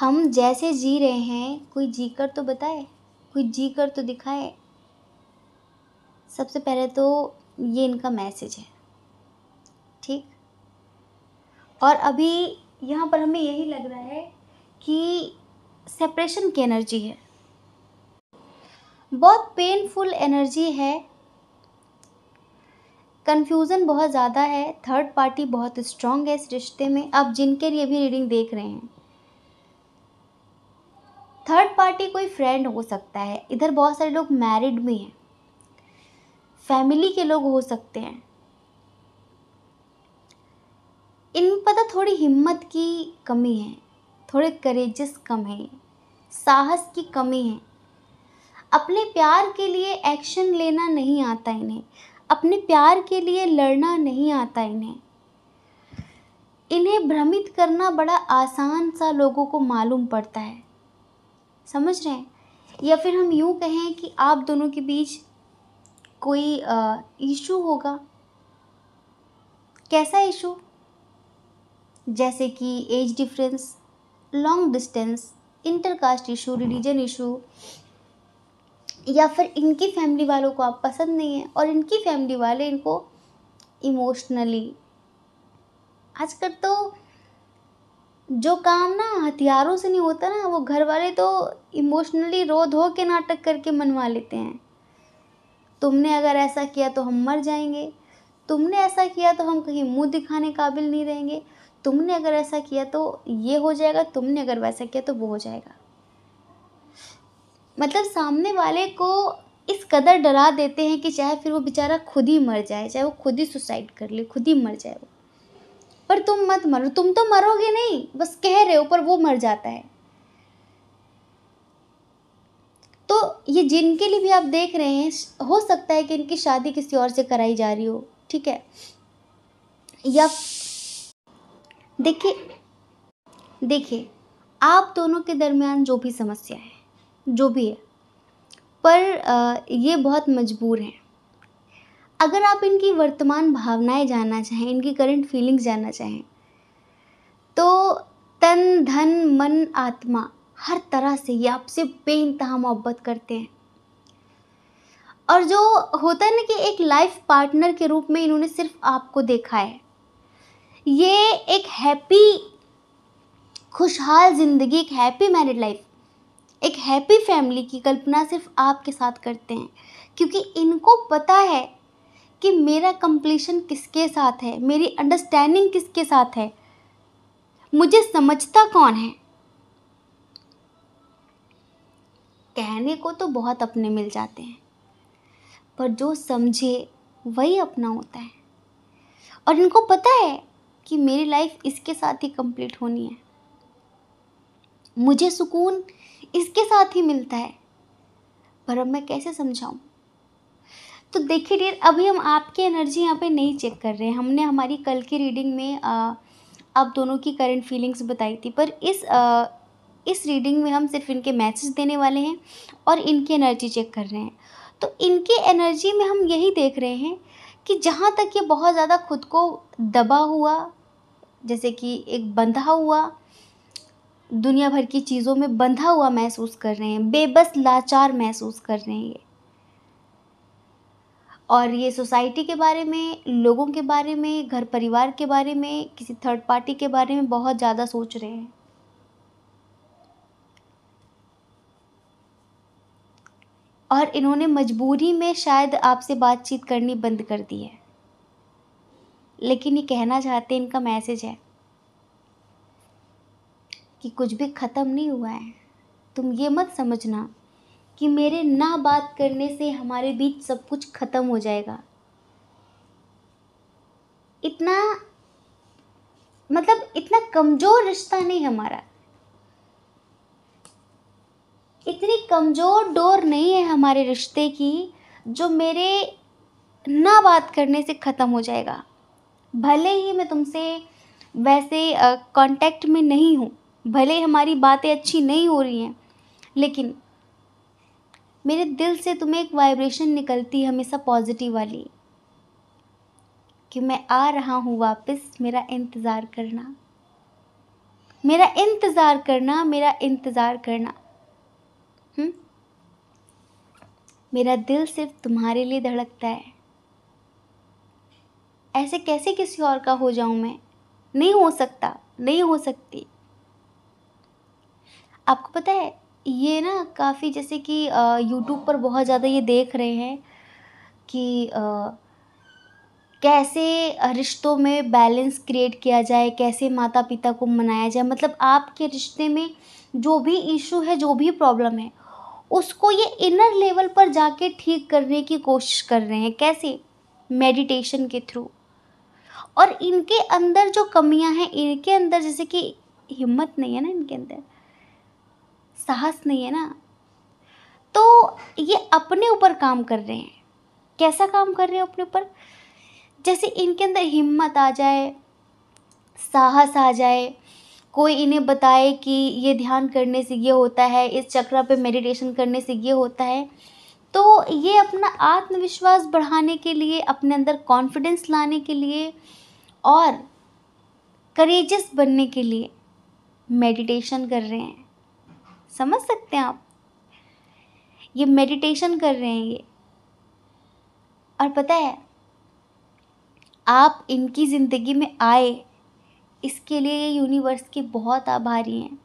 हम जैसे जी रहे हैं कोई जी कर तो बताए कोई जी कर तो दिखाए सबसे पहले तो ये इनका मैसेज है ठीक और अभी यहाँ पर हमें यही लग रहा है कि सेपरेशन की एनर्जी है बहुत पेनफुल एनर्जी है कन्फ्यूज़न बहुत ज़्यादा है थर्ड पार्टी बहुत स्ट्रॉन्ग है इस रिश्ते में आप जिनके लिए भी रीडिंग देख रहे हैं थर्ड पार्टी कोई फ्रेंड हो सकता है इधर बहुत सारे लोग मैरिड भी हैं फैमिली के लोग हो सकते हैं इन पता तो थोड़ी हिम्मत की कमी है थोड़े करेजस कम है साहस की कमी है अपने प्यार के लिए एक्शन लेना नहीं आता इन्हें अपने प्यार के लिए लड़ना नहीं आता इन्हें इन्हें भ्रमित करना बड़ा आसान सा लोगों को मालूम पड़ता है समझ रहे हैं या फिर हम यूँ कहें कि आप दोनों के बीच कोई इशू होगा कैसा इशू जैसे कि age difference long distance intercaste issue religion issue या फिर इनकी फैमिली वालों को आप पसंद नहीं है और इनकी फैमिली वाले इनको इमोशनली आजकल तो जो काम ना हथियारों से नहीं होता ना वो घर वाले तो इमोशनली रो धो के नाटक करके मनवा लेते हैं तुमने अगर ऐसा किया तो हम मर जाएंगे तुमने ऐसा किया तो हम कहीं मुंह दिखाने काबिल नहीं रहेंगे तुमने अगर ऐसा किया तो ये हो जाएगा तुमने अगर वैसा किया तो वो हो जाएगा मतलब सामने वाले को इस कदर डरा देते हैं कि चाहे फिर वो बेचारा खुद ही मर जाए चाहे वो खुद ही सुसाइड कर ले खुद ही मर जाए वो पर तुम मत मरो तुम तो मरोगे नहीं बस कह रहे हो पर वो मर जाता है तो ये जिनके लिए भी आप देख रहे हैं हो सकता है कि इनकी शादी किसी और से कराई जा रही हो ठीक है या देखिए देखिए आप दोनों के दरमियान जो भी समस्या है जो भी है पर ये बहुत मजबूर हैं अगर आप इनकी वर्तमान भावनाएं जानना चाहें इनकी करंट फीलिंग्स जानना चाहें तो तन धन मन आत्मा हर तरह से ये आपसे बेानतहा मोहब्बत करते हैं और जो होता है ना कि एक लाइफ पार्टनर के रूप में इन्होंने सिर्फ आपको देखा है ये एक हैप्पी खुशहाल ज़िंदगी एक हैप्पी मैरिड लाइफ एक हैप्पी फैमिली की कल्पना सिर्फ आपके साथ करते हैं क्योंकि इनको पता है कि मेरा कंप्लीशन किसके साथ है मेरी अंडरस्टैंडिंग किसके साथ है मुझे समझता कौन है कहने को तो बहुत अपने मिल जाते हैं पर जो समझे वही अपना होता है और इनको पता है कि मेरी लाइफ इसके साथ ही कंप्लीट होनी है मुझे सुकून इसके साथ ही मिलता है पर अब मैं कैसे समझाऊँ तो देखिए डियर अभी हम आपकी एनर्जी यहाँ पे नहीं चेक कर रहे हैं हमने हमारी कल की रीडिंग में आ, आप दोनों की करंट फीलिंग्स बताई थी पर इस आ, इस रीडिंग में हम सिर्फ इनके मैसेज देने वाले हैं और इनकी एनर्जी चेक कर रहे हैं तो इनकी एनर्जी में हम यही देख रहे हैं कि जहाँ तक ये बहुत ज़्यादा खुद को दबा हुआ जैसे कि एक बंधा हुआ दुनिया भर की चीज़ों में बंधा हुआ महसूस कर रहे हैं बेबस लाचार महसूस कर रहे हैं ये और ये सोसाइटी के बारे में लोगों के बारे में घर परिवार के बारे में किसी थर्ड पार्टी के बारे में बहुत ज़्यादा सोच रहे हैं और इन्होंने मजबूरी में शायद आपसे बातचीत करनी बंद कर दी है लेकिन ये कहना चाहते हैं इनका मैसेज है कि कुछ भी ख़त्म नहीं हुआ है तुम ये मत समझना कि मेरे ना बात करने से हमारे बीच सब कुछ ख़त्म हो जाएगा इतना मतलब इतना कमज़ोर रिश्ता नहीं हमारा इतनी कमज़ोर डोर नहीं है हमारे रिश्ते की जो मेरे ना बात करने से ख़त्म हो जाएगा भले ही मैं तुमसे वैसे कांटेक्ट में नहीं हूँ भले हमारी बातें अच्छी नहीं हो रही हैं लेकिन मेरे दिल से तुम्हें एक वाइब्रेशन निकलती है हमेशा पॉजिटिव वाली कि मैं आ रहा हूँ वापस मेरा इंतज़ार करना मेरा इंतज़ार करना मेरा इंतज़ार करना हुँ? हम्म? मेरा दिल सिर्फ तुम्हारे लिए धड़कता है ऐसे कैसे किसी और का हो जाऊँ मैं नहीं हो सकता नहीं हो सकती आपको पता है ये ना काफ़ी जैसे कि यूट्यूब पर बहुत ज़्यादा ये देख रहे हैं कि आ, कैसे रिश्तों में बैलेंस क्रिएट किया जाए कैसे माता पिता को मनाया जाए मतलब आपके रिश्ते में जो भी इशू है जो भी प्रॉब्लम है उसको ये इनर लेवल पर जाके ठीक करने की कोशिश कर रहे हैं कैसे मेडिटेशन के थ्रू और इनके अंदर जो कमियां हैं इनके अंदर जैसे कि हिम्मत नहीं है ना इनके अंदर साहस नहीं है ना तो ये अपने ऊपर काम कर रहे हैं कैसा काम कर रहे हैं अपने ऊपर जैसे इनके अंदर हिम्मत आ जाए साहस आ जाए कोई इन्हें बताए कि ये ध्यान करने से ये होता है इस चक्र पे मेडिटेशन करने से ये होता है तो ये अपना आत्मविश्वास बढ़ाने के लिए अपने अंदर कॉन्फिडेंस लाने के लिए और करेजस बनने के लिए मेडिटेशन कर रहे हैं समझ सकते हैं आप ये मेडिटेशन कर रहे हैं ये और पता है आप इनकी ज़िंदगी में आए इसके लिए ये यूनिवर्स के बहुत आभारी हैं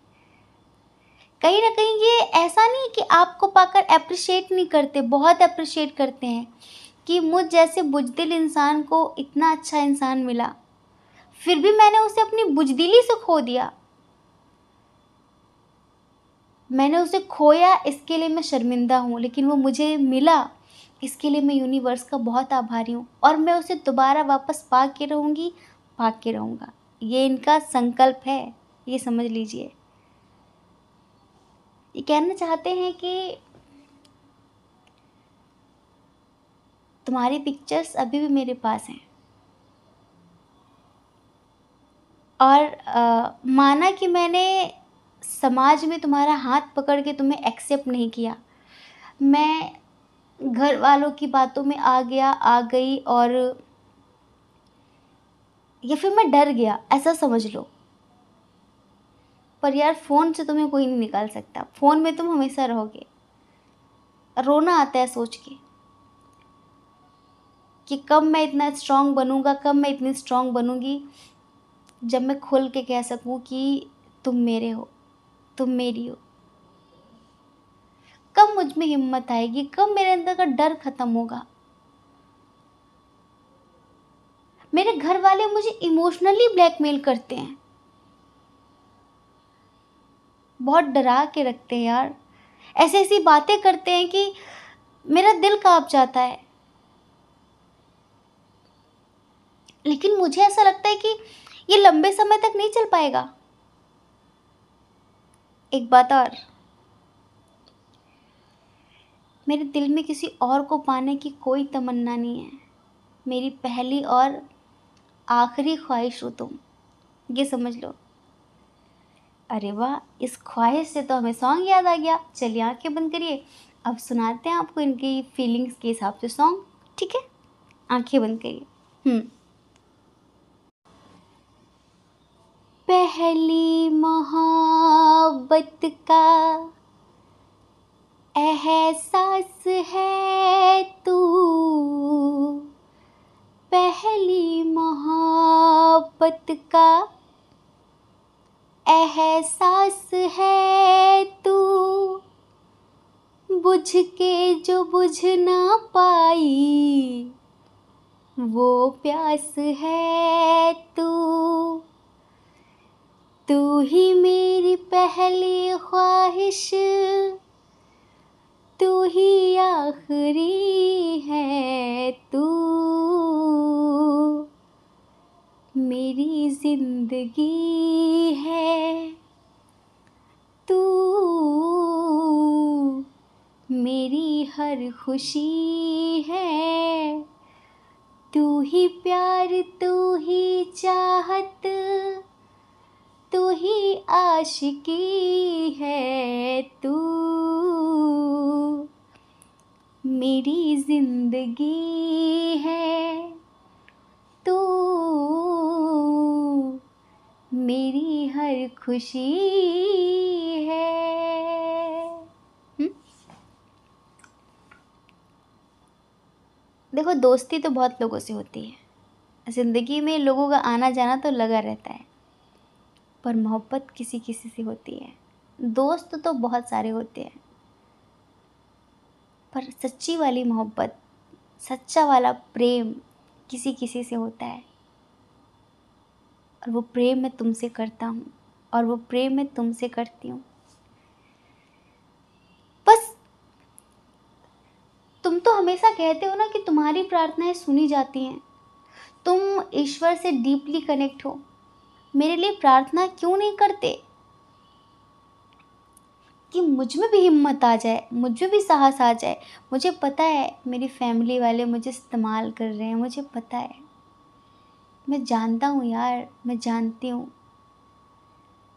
कहीं ना कहीं ये ऐसा नहीं कि आपको पाकर अप्रिशिएट नहीं करते बहुत अप्रिशिएट करते हैं कि मुझ जैसे बुजदिल इंसान को इतना अच्छा इंसान मिला फिर भी मैंने उसे अपनी बुजदिली से खो दिया मैंने उसे खोया इसके लिए मैं शर्मिंदा हूँ लेकिन वो मुझे मिला इसके लिए मैं यूनिवर्स का बहुत आभारी हूँ और मैं उसे दोबारा वापस पा के रहूँगी पा के रहूँगा ये इनका संकल्प है ये समझ लीजिए ये कहना चाहते हैं कि तुम्हारी पिक्चर्स अभी भी मेरे पास हैं और आ, माना कि मैंने समाज में तुम्हारा हाथ पकड़ के तुम्हें एक्सेप्ट नहीं किया मैं घर वालों की बातों में आ गया आ गई और या फिर मैं डर गया ऐसा समझ लो पर यार फ़ोन से तुम्हें कोई नहीं निकाल सकता फ़ोन में तुम हमेशा रहोगे रोना आता है सोच के कि कब मैं इतना स्ट्रांग बनूंगा कब मैं इतनी स्ट्रांग बनूंगी जब मैं खुल के कह सकूं कि तुम मेरे हो तुम मेरी हो कब मुझ में हिम्मत आएगी कब मेरे अंदर का डर खत्म होगा मेरे घर वाले मुझे इमोशनली ब्लैकमेल करते हैं बहुत डरा के रखते हैं यार ऐसी ऐसी बातें करते हैं कि मेरा दिल कांप जाता है लेकिन मुझे ऐसा लगता है कि ये लंबे समय तक नहीं चल पाएगा एक बात और मेरे दिल में किसी और को पाने की कोई तमन्ना नहीं है मेरी पहली और आखिरी ख्वाहिश हो तुम ये समझ लो अरे वाह इस ख्वाहिश से तो हमें सॉन्ग याद आ गया चलिए आंखें बंद करिए अब सुनाते हैं आपको इनकी फीलिंग्स के हिसाब से सॉन्ग ठीक है आंखें बंद करिए हम्म पहली मोहब्बत का एहसास है तू पहली मोहब्बत का एहसास है तू बुझ के जो बुझ ना पाई वो प्यास है तू तू ही मेरी पहली ख्वाहिश तू ही आखिरी है तू मेरी जिंदगी है तू मेरी हर खुशी है तू ही प्यार तू ही चाहत आशिकी है तू मेरी जिंदगी है तू मेरी हर खुशी है हम्म? देखो दोस्ती तो बहुत लोगों से होती है ज़िंदगी में लोगों का आना जाना तो लगा रहता है पर मोहब्बत किसी किसी से होती है दोस्त तो बहुत सारे होते हैं पर सच्ची वाली मोहब्बत सच्चा वाला प्रेम किसी किसी से होता है और वो प्रेम मैं तुमसे करता हूँ और वो प्रेम मैं तुमसे करती हूँ बस तुम तो हमेशा कहते हो ना कि तुम्हारी प्रार्थनाएं सुनी जाती हैं तुम ईश्वर से डीपली कनेक्ट हो मेरे लिए प्रार्थना क्यों नहीं करते कि मुझ में भी हिम्मत आ जाए मुझ में भी साहस आ जाए मुझे पता है मेरी फैमिली वाले मुझे इस्तेमाल कर रहे हैं मुझे पता है मैं जानता हूँ यार मैं जानती हूँ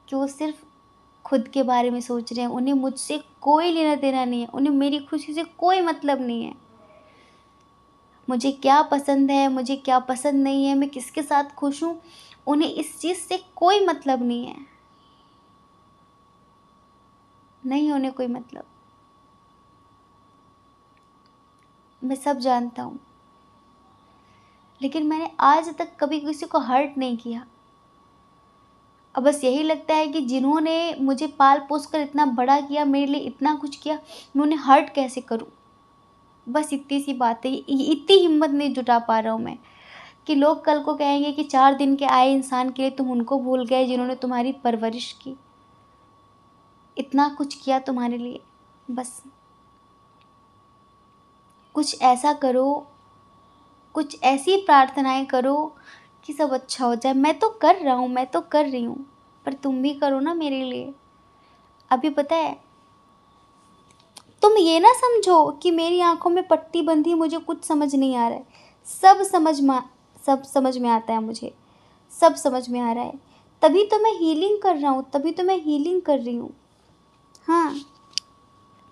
कि वो सिर्फ खुद के बारे में सोच रहे हैं उन्हें मुझसे कोई लेना देना नहीं है उन्हें मेरी खुशी से कोई मतलब नहीं है मुझे क्या पसंद है मुझे क्या पसंद नहीं है मैं किसके साथ खुश हूँ उन्हें इस चीज़ से कोई मतलब नहीं है नहीं उन्हें कोई मतलब मैं सब जानता हूँ लेकिन मैंने आज तक कभी किसी को हर्ट नहीं किया अब बस यही लगता है कि जिन्होंने मुझे पाल पोस कर इतना बड़ा किया मेरे लिए इतना कुछ किया मैं उन्हें हर्ट कैसे करूँ बस इतनी सी बात है इतनी हिम्मत नहीं जुटा पा रहा हूँ मैं कि लोग कल को कहेंगे कि चार दिन के आए इंसान के लिए तुम उनको भूल गए जिन्होंने तुम्हारी परवरिश की इतना कुछ किया तुम्हारे लिए बस कुछ ऐसा करो कुछ ऐसी प्रार्थनाएं करो कि सब अच्छा हो जाए मैं तो कर रहा हूँ मैं तो कर रही हूँ पर तुम भी करो ना मेरे लिए अभी पता है तुम ये ना समझो कि मेरी आंखों में पट्टी बंधी मुझे कुछ समझ नहीं आ रहा है सब समझ सब समझ में आता है मुझे सब समझ में आ रहा है तभी तो मैं हीलिंग कर रहा हूँ तभी तो मैं हीलिंग कर रही हूँ हाँ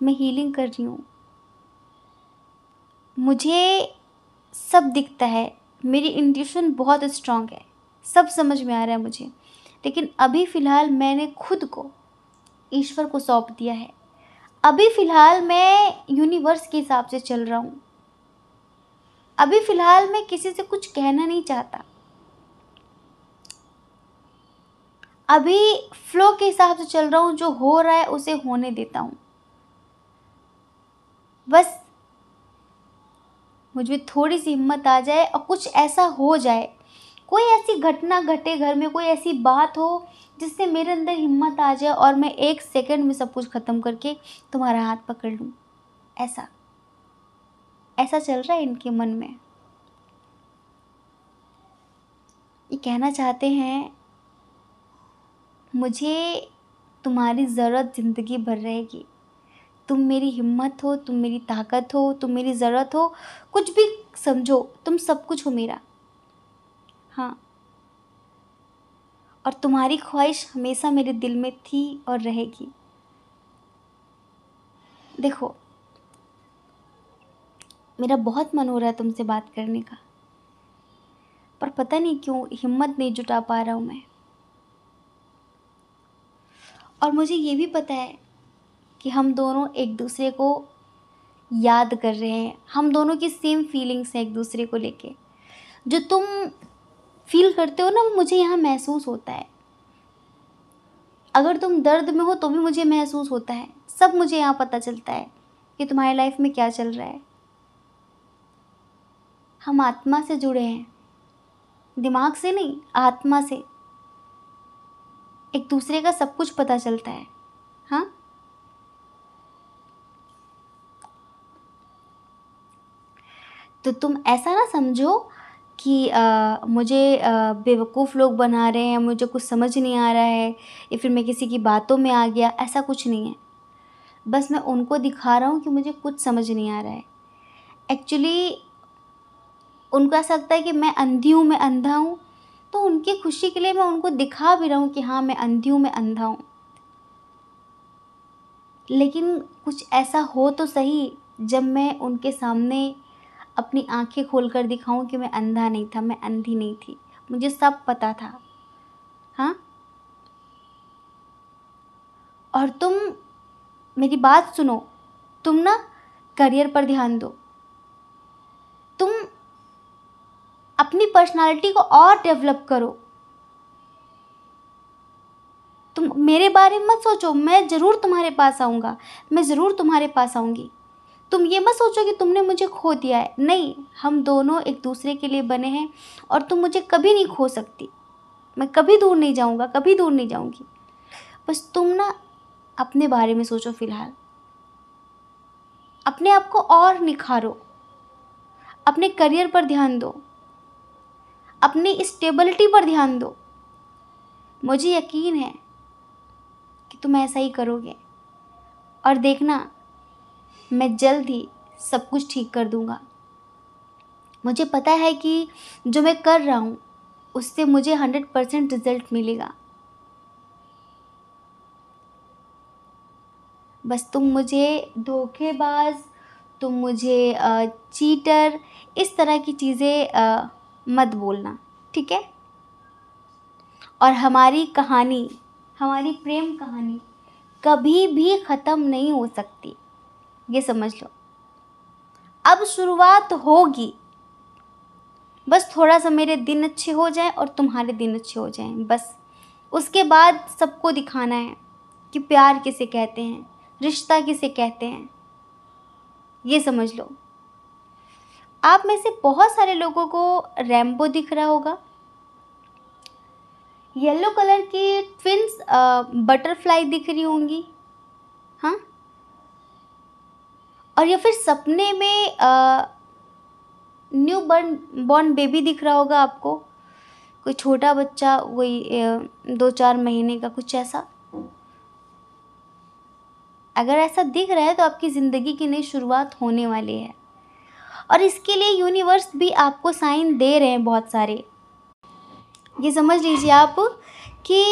मैं हीलिंग कर रही हूँ मुझे सब दिखता है मेरी इंट्यूशन बहुत स्ट्रांग है सब समझ में आ रहा है मुझे लेकिन अभी फ़िलहाल मैंने खुद को ईश्वर को सौंप दिया है अभी फ़िलहाल मैं यूनिवर्स के हिसाब से चल रहा हूँ अभी फ़िलहाल मैं किसी से कुछ कहना नहीं चाहता अभी फ्लो के हिसाब से चल रहा हूँ जो हो रहा है उसे होने देता हूँ बस मुझ में थोड़ी सी हिम्मत आ जाए और कुछ ऐसा हो जाए कोई ऐसी घटना घटे घर में कोई ऐसी बात हो जिससे मेरे अंदर हिम्मत आ जाए और मैं एक सेकंड में सब कुछ ख़त्म करके तुम्हारा हाथ पकड़ लूँ ऐसा ऐसा चल रहा है इनके मन में ये कहना चाहते हैं मुझे तुम्हारी ज़रूरत ज़िंदगी भर रहेगी तुम मेरी हिम्मत हो तुम मेरी ताकत हो तुम मेरी ज़रूरत हो कुछ भी समझो तुम सब कुछ हो मेरा हाँ और तुम्हारी ख्वाहिश हमेशा मेरे दिल में थी और रहेगी देखो मेरा बहुत मन हो रहा है तुमसे बात करने का पर पता नहीं क्यों हिम्मत नहीं जुटा पा रहा हूँ मैं और मुझे ये भी पता है कि हम दोनों एक दूसरे को याद कर रहे हैं हम दोनों की सेम फीलिंग्स हैं एक दूसरे को लेके जो तुम फील करते हो ना मुझे यहाँ महसूस होता है अगर तुम दर्द में हो तो भी मुझे महसूस होता है सब मुझे यहाँ पता चलता है कि तुम्हारी लाइफ में क्या चल रहा है हम आत्मा से जुड़े हैं दिमाग से नहीं आत्मा से एक दूसरे का सब कुछ पता चलता है हाँ तो तुम ऐसा ना समझो कि आ, मुझे बेवकूफ़ लोग बना रहे हैं मुझे कुछ समझ नहीं आ रहा है या फिर मैं किसी की बातों में आ गया ऐसा कुछ नहीं है बस मैं उनको दिखा रहा हूँ कि मुझे कुछ समझ नहीं आ रहा है एक्चुअली उनको ऐसा लगता है कि मैं अंधी हूँ मैं अंधा हूँ तो उनकी खुशी के लिए मैं उनको दिखा भी रहा हूँ कि हाँ मैं अंधी हूँ मैं अंधा हूँ लेकिन कुछ ऐसा हो तो सही जब मैं उनके सामने अपनी आंखें खोल कर दिखाऊँ कि मैं अंधा नहीं था मैं अंधी नहीं थी मुझे सब पता था हाँ और तुम मेरी बात सुनो तुम ना करियर पर ध्यान दो अपनी पर्सनालिटी को और डेवलप करो तुम मेरे बारे में मत सोचो मैं ज़रूर तुम्हारे पास आऊँगा मैं ज़रूर तुम्हारे पास आऊँगी तुम ये मत सोचो कि तुमने मुझे खो दिया है नहीं हम दोनों एक दूसरे के लिए बने हैं और तुम मुझे कभी नहीं खो सकती मैं कभी दूर नहीं जाऊँगा कभी दूर नहीं जाऊँगी बस तुम ना अपने बारे में सोचो फ़िलहाल अपने आप को और निखारो अपने करियर पर ध्यान दो अपनी स्टेबिलिटी पर ध्यान दो मुझे यकीन है कि तुम ऐसा ही करोगे और देखना मैं जल्द ही सब कुछ ठीक कर दूंगा मुझे पता है कि जो मैं कर रहा हूँ उससे मुझे हंड्रेड परसेंट रिजल्ट मिलेगा बस तुम मुझे धोखेबाज तुम मुझे चीटर इस तरह की चीज़ें मत बोलना ठीक है और हमारी कहानी हमारी प्रेम कहानी कभी भी ख़त्म नहीं हो सकती ये समझ लो अब शुरुआत होगी बस थोड़ा सा मेरे दिन अच्छे हो जाएं और तुम्हारे दिन अच्छे हो जाएं बस उसके बाद सबको दिखाना है कि प्यार किसे कहते हैं रिश्ता किसे कहते हैं ये समझ लो आप में से बहुत सारे लोगों को रैम्बो दिख रहा होगा येलो कलर की ट्विंस बटरफ्लाई दिख रही होंगी हाँ और या फिर सपने में न्यू बर्न बॉर्न बेबी दिख रहा होगा आपको कोई छोटा बच्चा कोई दो चार महीने का कुछ ऐसा अगर ऐसा दिख रहा है तो आपकी ज़िंदगी की नई शुरुआत होने वाली है और इसके लिए यूनिवर्स भी आपको साइन दे रहे हैं बहुत सारे ये समझ लीजिए आप कि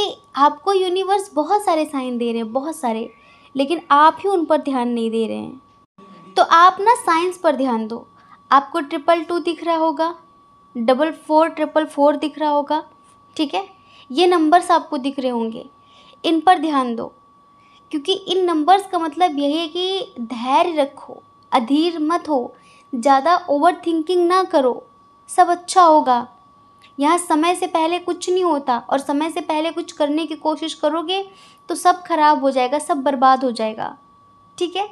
आपको यूनिवर्स बहुत सारे साइन दे रहे हैं बहुत सारे लेकिन आप ही उन पर ध्यान नहीं दे रहे हैं तो आप ना साइंस पर ध्यान दो आपको ट्रिपल टू दिख रहा होगा डबल फोर ट्रिपल फोर दिख रहा होगा ठीक है ये नंबर्स आपको दिख रहे होंगे इन पर ध्यान दो क्योंकि इन नंबर्स का मतलब यही है कि धैर्य रखो अधीर मत हो ज़्यादा ओवर थिंकिंग ना करो सब अच्छा होगा यहाँ समय से पहले कुछ नहीं होता और समय से पहले कुछ करने की कोशिश करोगे तो सब खराब हो जाएगा सब बर्बाद हो जाएगा ठीक है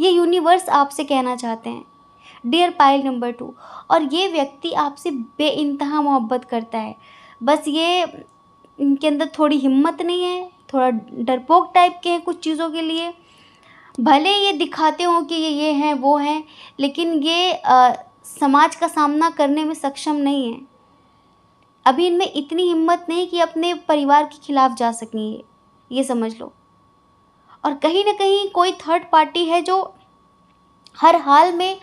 ये यूनिवर्स आपसे कहना चाहते हैं डियर पाइल नंबर टू और ये व्यक्ति आपसे बे इंतहा मोहब्बत करता है बस ये इनके अंदर थोड़ी हिम्मत नहीं है थोड़ा डरपोक टाइप के हैं कुछ चीज़ों के लिए भले ये दिखाते हों कि ये ये हैं वो हैं लेकिन ये आ, समाज का सामना करने में सक्षम नहीं है अभी इनमें इतनी हिम्मत नहीं कि अपने परिवार के खिलाफ जा सकें ये ये समझ लो और कहीं ना कहीं कोई थर्ड पार्टी है जो हर हाल में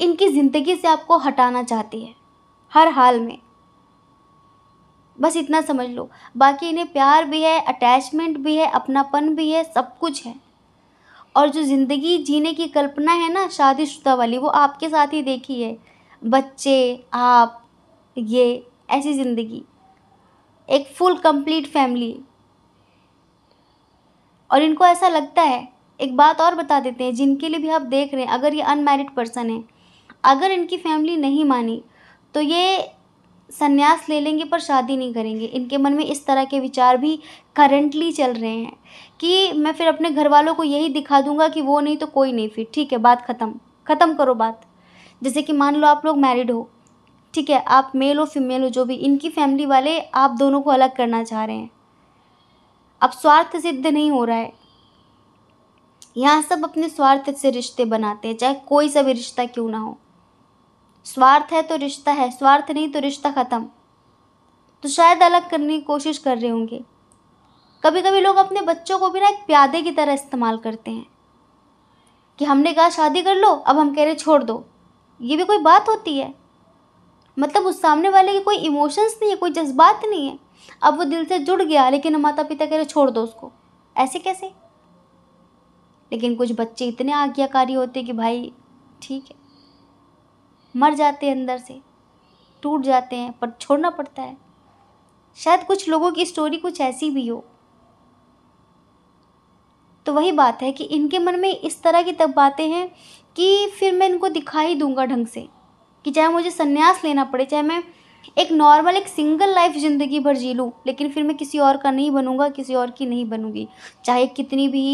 इनकी ज़िंदगी से आपको हटाना चाहती है हर हाल में बस इतना समझ लो बाकी इन्हें प्यार भी है अटैचमेंट भी है अपनापन भी है सब कुछ है और जो ज़िंदगी जीने की कल्पना है ना शादीशुदा वाली वो आपके साथ ही देखी है बच्चे आप ये ऐसी ज़िंदगी एक फुल कंप्लीट फैमिली और इनको ऐसा लगता है एक बात और बता देते हैं जिनके लिए भी आप देख रहे हैं अगर ये अनमेरिड पर्सन है अगर इनकी फैमिली नहीं मानी तो ये संन्यास ले लेंगे पर शादी नहीं करेंगे इनके मन में इस तरह के विचार भी करेंटली चल रहे हैं कि मैं फिर अपने घर वालों को यही दिखा दूंगा कि वो नहीं तो कोई नहीं फिर ठीक है बात ख़त्म ख़त्म करो बात जैसे कि मान लो आप लोग मैरिड हो ठीक है आप मेल हो फीमेल हो जो भी इनकी फैमिली वाले आप दोनों को अलग करना चाह रहे हैं अब स्वार्थ सिद्ध नहीं हो रहा है यहाँ सब अपने स्वार्थ से रिश्ते बनाते हैं चाहे कोई सा भी रिश्ता क्यों ना हो स्वार्थ है तो रिश्ता है स्वार्थ नहीं तो रिश्ता ख़त्म तो शायद अलग करने की कोशिश कर रहे होंगे कभी कभी लोग अपने बच्चों को भी ना एक प्यादे की तरह इस्तेमाल करते हैं कि हमने कहा शादी कर लो अब हम कह रहे छोड़ दो ये भी कोई बात होती है मतलब उस सामने वाले के कोई इमोशंस नहीं है कोई जज्बात नहीं है अब वो दिल से जुड़ गया लेकिन माता पिता कह रहे छोड़ दो उसको ऐसे कैसे लेकिन कुछ बच्चे इतने आज्ञाकारी होते कि भाई ठीक है मर जाते हैं अंदर से टूट जाते हैं पर छोड़ना पड़ता है शायद कुछ लोगों की स्टोरी कुछ ऐसी भी हो तो वही बात है कि इनके मन में इस तरह की तब बातें हैं कि फिर मैं इनको दिखा ही दूंगा ढंग से कि चाहे मुझे संन्यास लेना पड़े चाहे मैं एक नॉर्मल एक सिंगल लाइफ ज़िंदगी भर जी लूँ लेकिन फिर मैं किसी और का नहीं बनूंगा किसी और की नहीं बनूंगी चाहे कितनी भी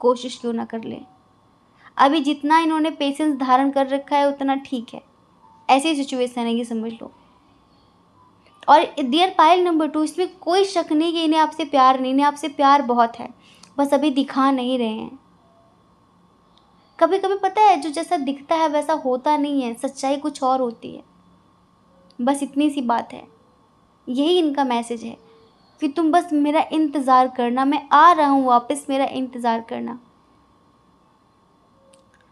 कोशिश क्यों ना कर लें अभी जितना इन्होंने पेशेंस धारण कर रखा है उतना ठीक है ऐसी सिचुएशन है ये समझ लो और दियर पायल नंबर टू इसमें कोई शक नहीं कि इन्हें आपसे प्यार नहीं इन्हें आपसे प्यार बहुत है बस अभी दिखा नहीं रहे हैं कभी कभी पता है जो जैसा दिखता है वैसा होता नहीं है सच्चाई कुछ और होती है बस इतनी सी बात है यही इनका मैसेज है कि तुम बस मेरा इंतज़ार करना मैं आ रहा हूँ वापस मेरा इंतज़ार करना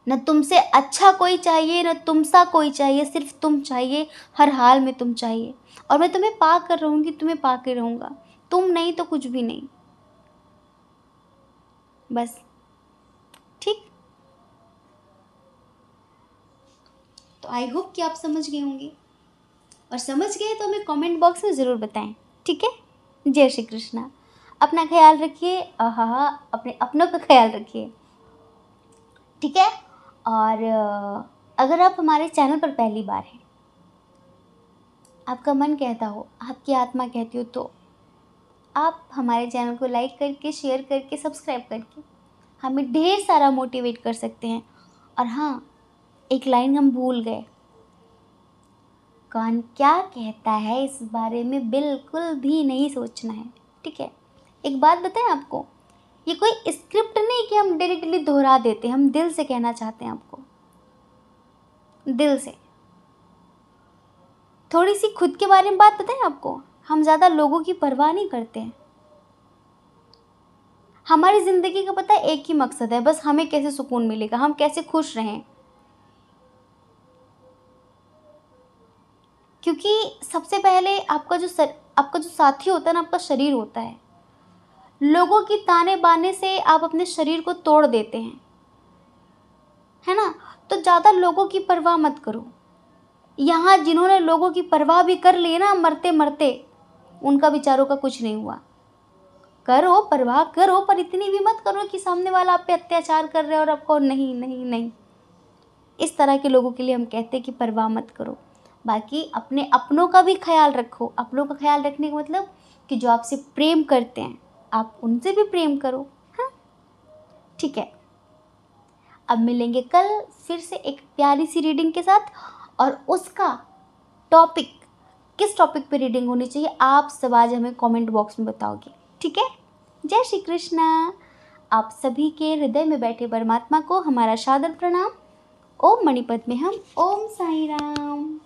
न तुमसे अच्छा कोई चाहिए न तुम सा कोई चाहिए सिर्फ तुम चाहिए हर हाल में तुम चाहिए और मैं तुम्हें पा कर रहूँगी तुम्हें पा कर रहूँगा तुम नहीं तो कुछ भी नहीं बस ठीक तो आई होप कि आप समझ गए होंगे और समझ गए तो हमें कमेंट बॉक्स में ज़रूर बताएं ठीक है जय श्री कृष्णा अपना ख्याल रखिए हाँ अपने अपनों का ख्याल रखिए ठीक है और अगर आप हमारे चैनल पर पहली बार हैं आपका मन कहता हो आपकी आत्मा कहती हो तो आप हमारे चैनल को लाइक करके शेयर करके सब्सक्राइब करके हमें ढेर सारा मोटिवेट कर सकते हैं और हाँ एक लाइन हम भूल गए कौन क्या कहता है इस बारे में बिल्कुल भी नहीं सोचना है ठीक है एक बात बताएं आपको ये कोई स्क्रिप्ट नहीं कि हम डायरेक्टली दोहरा देते हम दिल से कहना चाहते हैं आपको दिल से थोड़ी सी खुद के बारे में बात बताएं आपको हम ज़्यादा लोगों की परवाह नहीं करते हैं हमारी ज़िंदगी का पता एक ही मकसद है बस हमें कैसे सुकून मिलेगा हम कैसे खुश रहें क्योंकि सबसे पहले आपका जो सर आपका जो साथी होता है ना आपका शरीर होता है लोगों की ताने बाने से आप अपने शरीर को तोड़ देते हैं है ना तो ज़्यादा लोगों की परवाह मत करो यहाँ जिन्होंने लोगों की परवाह भी कर ली ना मरते मरते उनका बेचारों का कुछ नहीं हुआ करो परवाह करो पर इतनी भी मत करो कि सामने वाला आप पे अत्याचार कर रहे हो और आपको नहीं नहीं नहीं इस तरह के लोगों के लिए हम कहते हैं कि परवाह मत करो बाकी अपने अपनों का भी ख्याल रखो अपनों का ख्याल रखने का मतलब कि जो आपसे प्रेम करते हैं आप उनसे भी प्रेम करो हाँ ठीक है अब मिलेंगे कल फिर से एक प्यारी सी रीडिंग के साथ और उसका टॉपिक किस टॉपिक पे रीडिंग होनी चाहिए आप सब आज हमें कमेंट बॉक्स में बताओगे ठीक है जय श्री कृष्णा आप सभी के हृदय में बैठे परमात्मा को हमारा सादर प्रणाम ओम मणिपद में हम ओम साई राम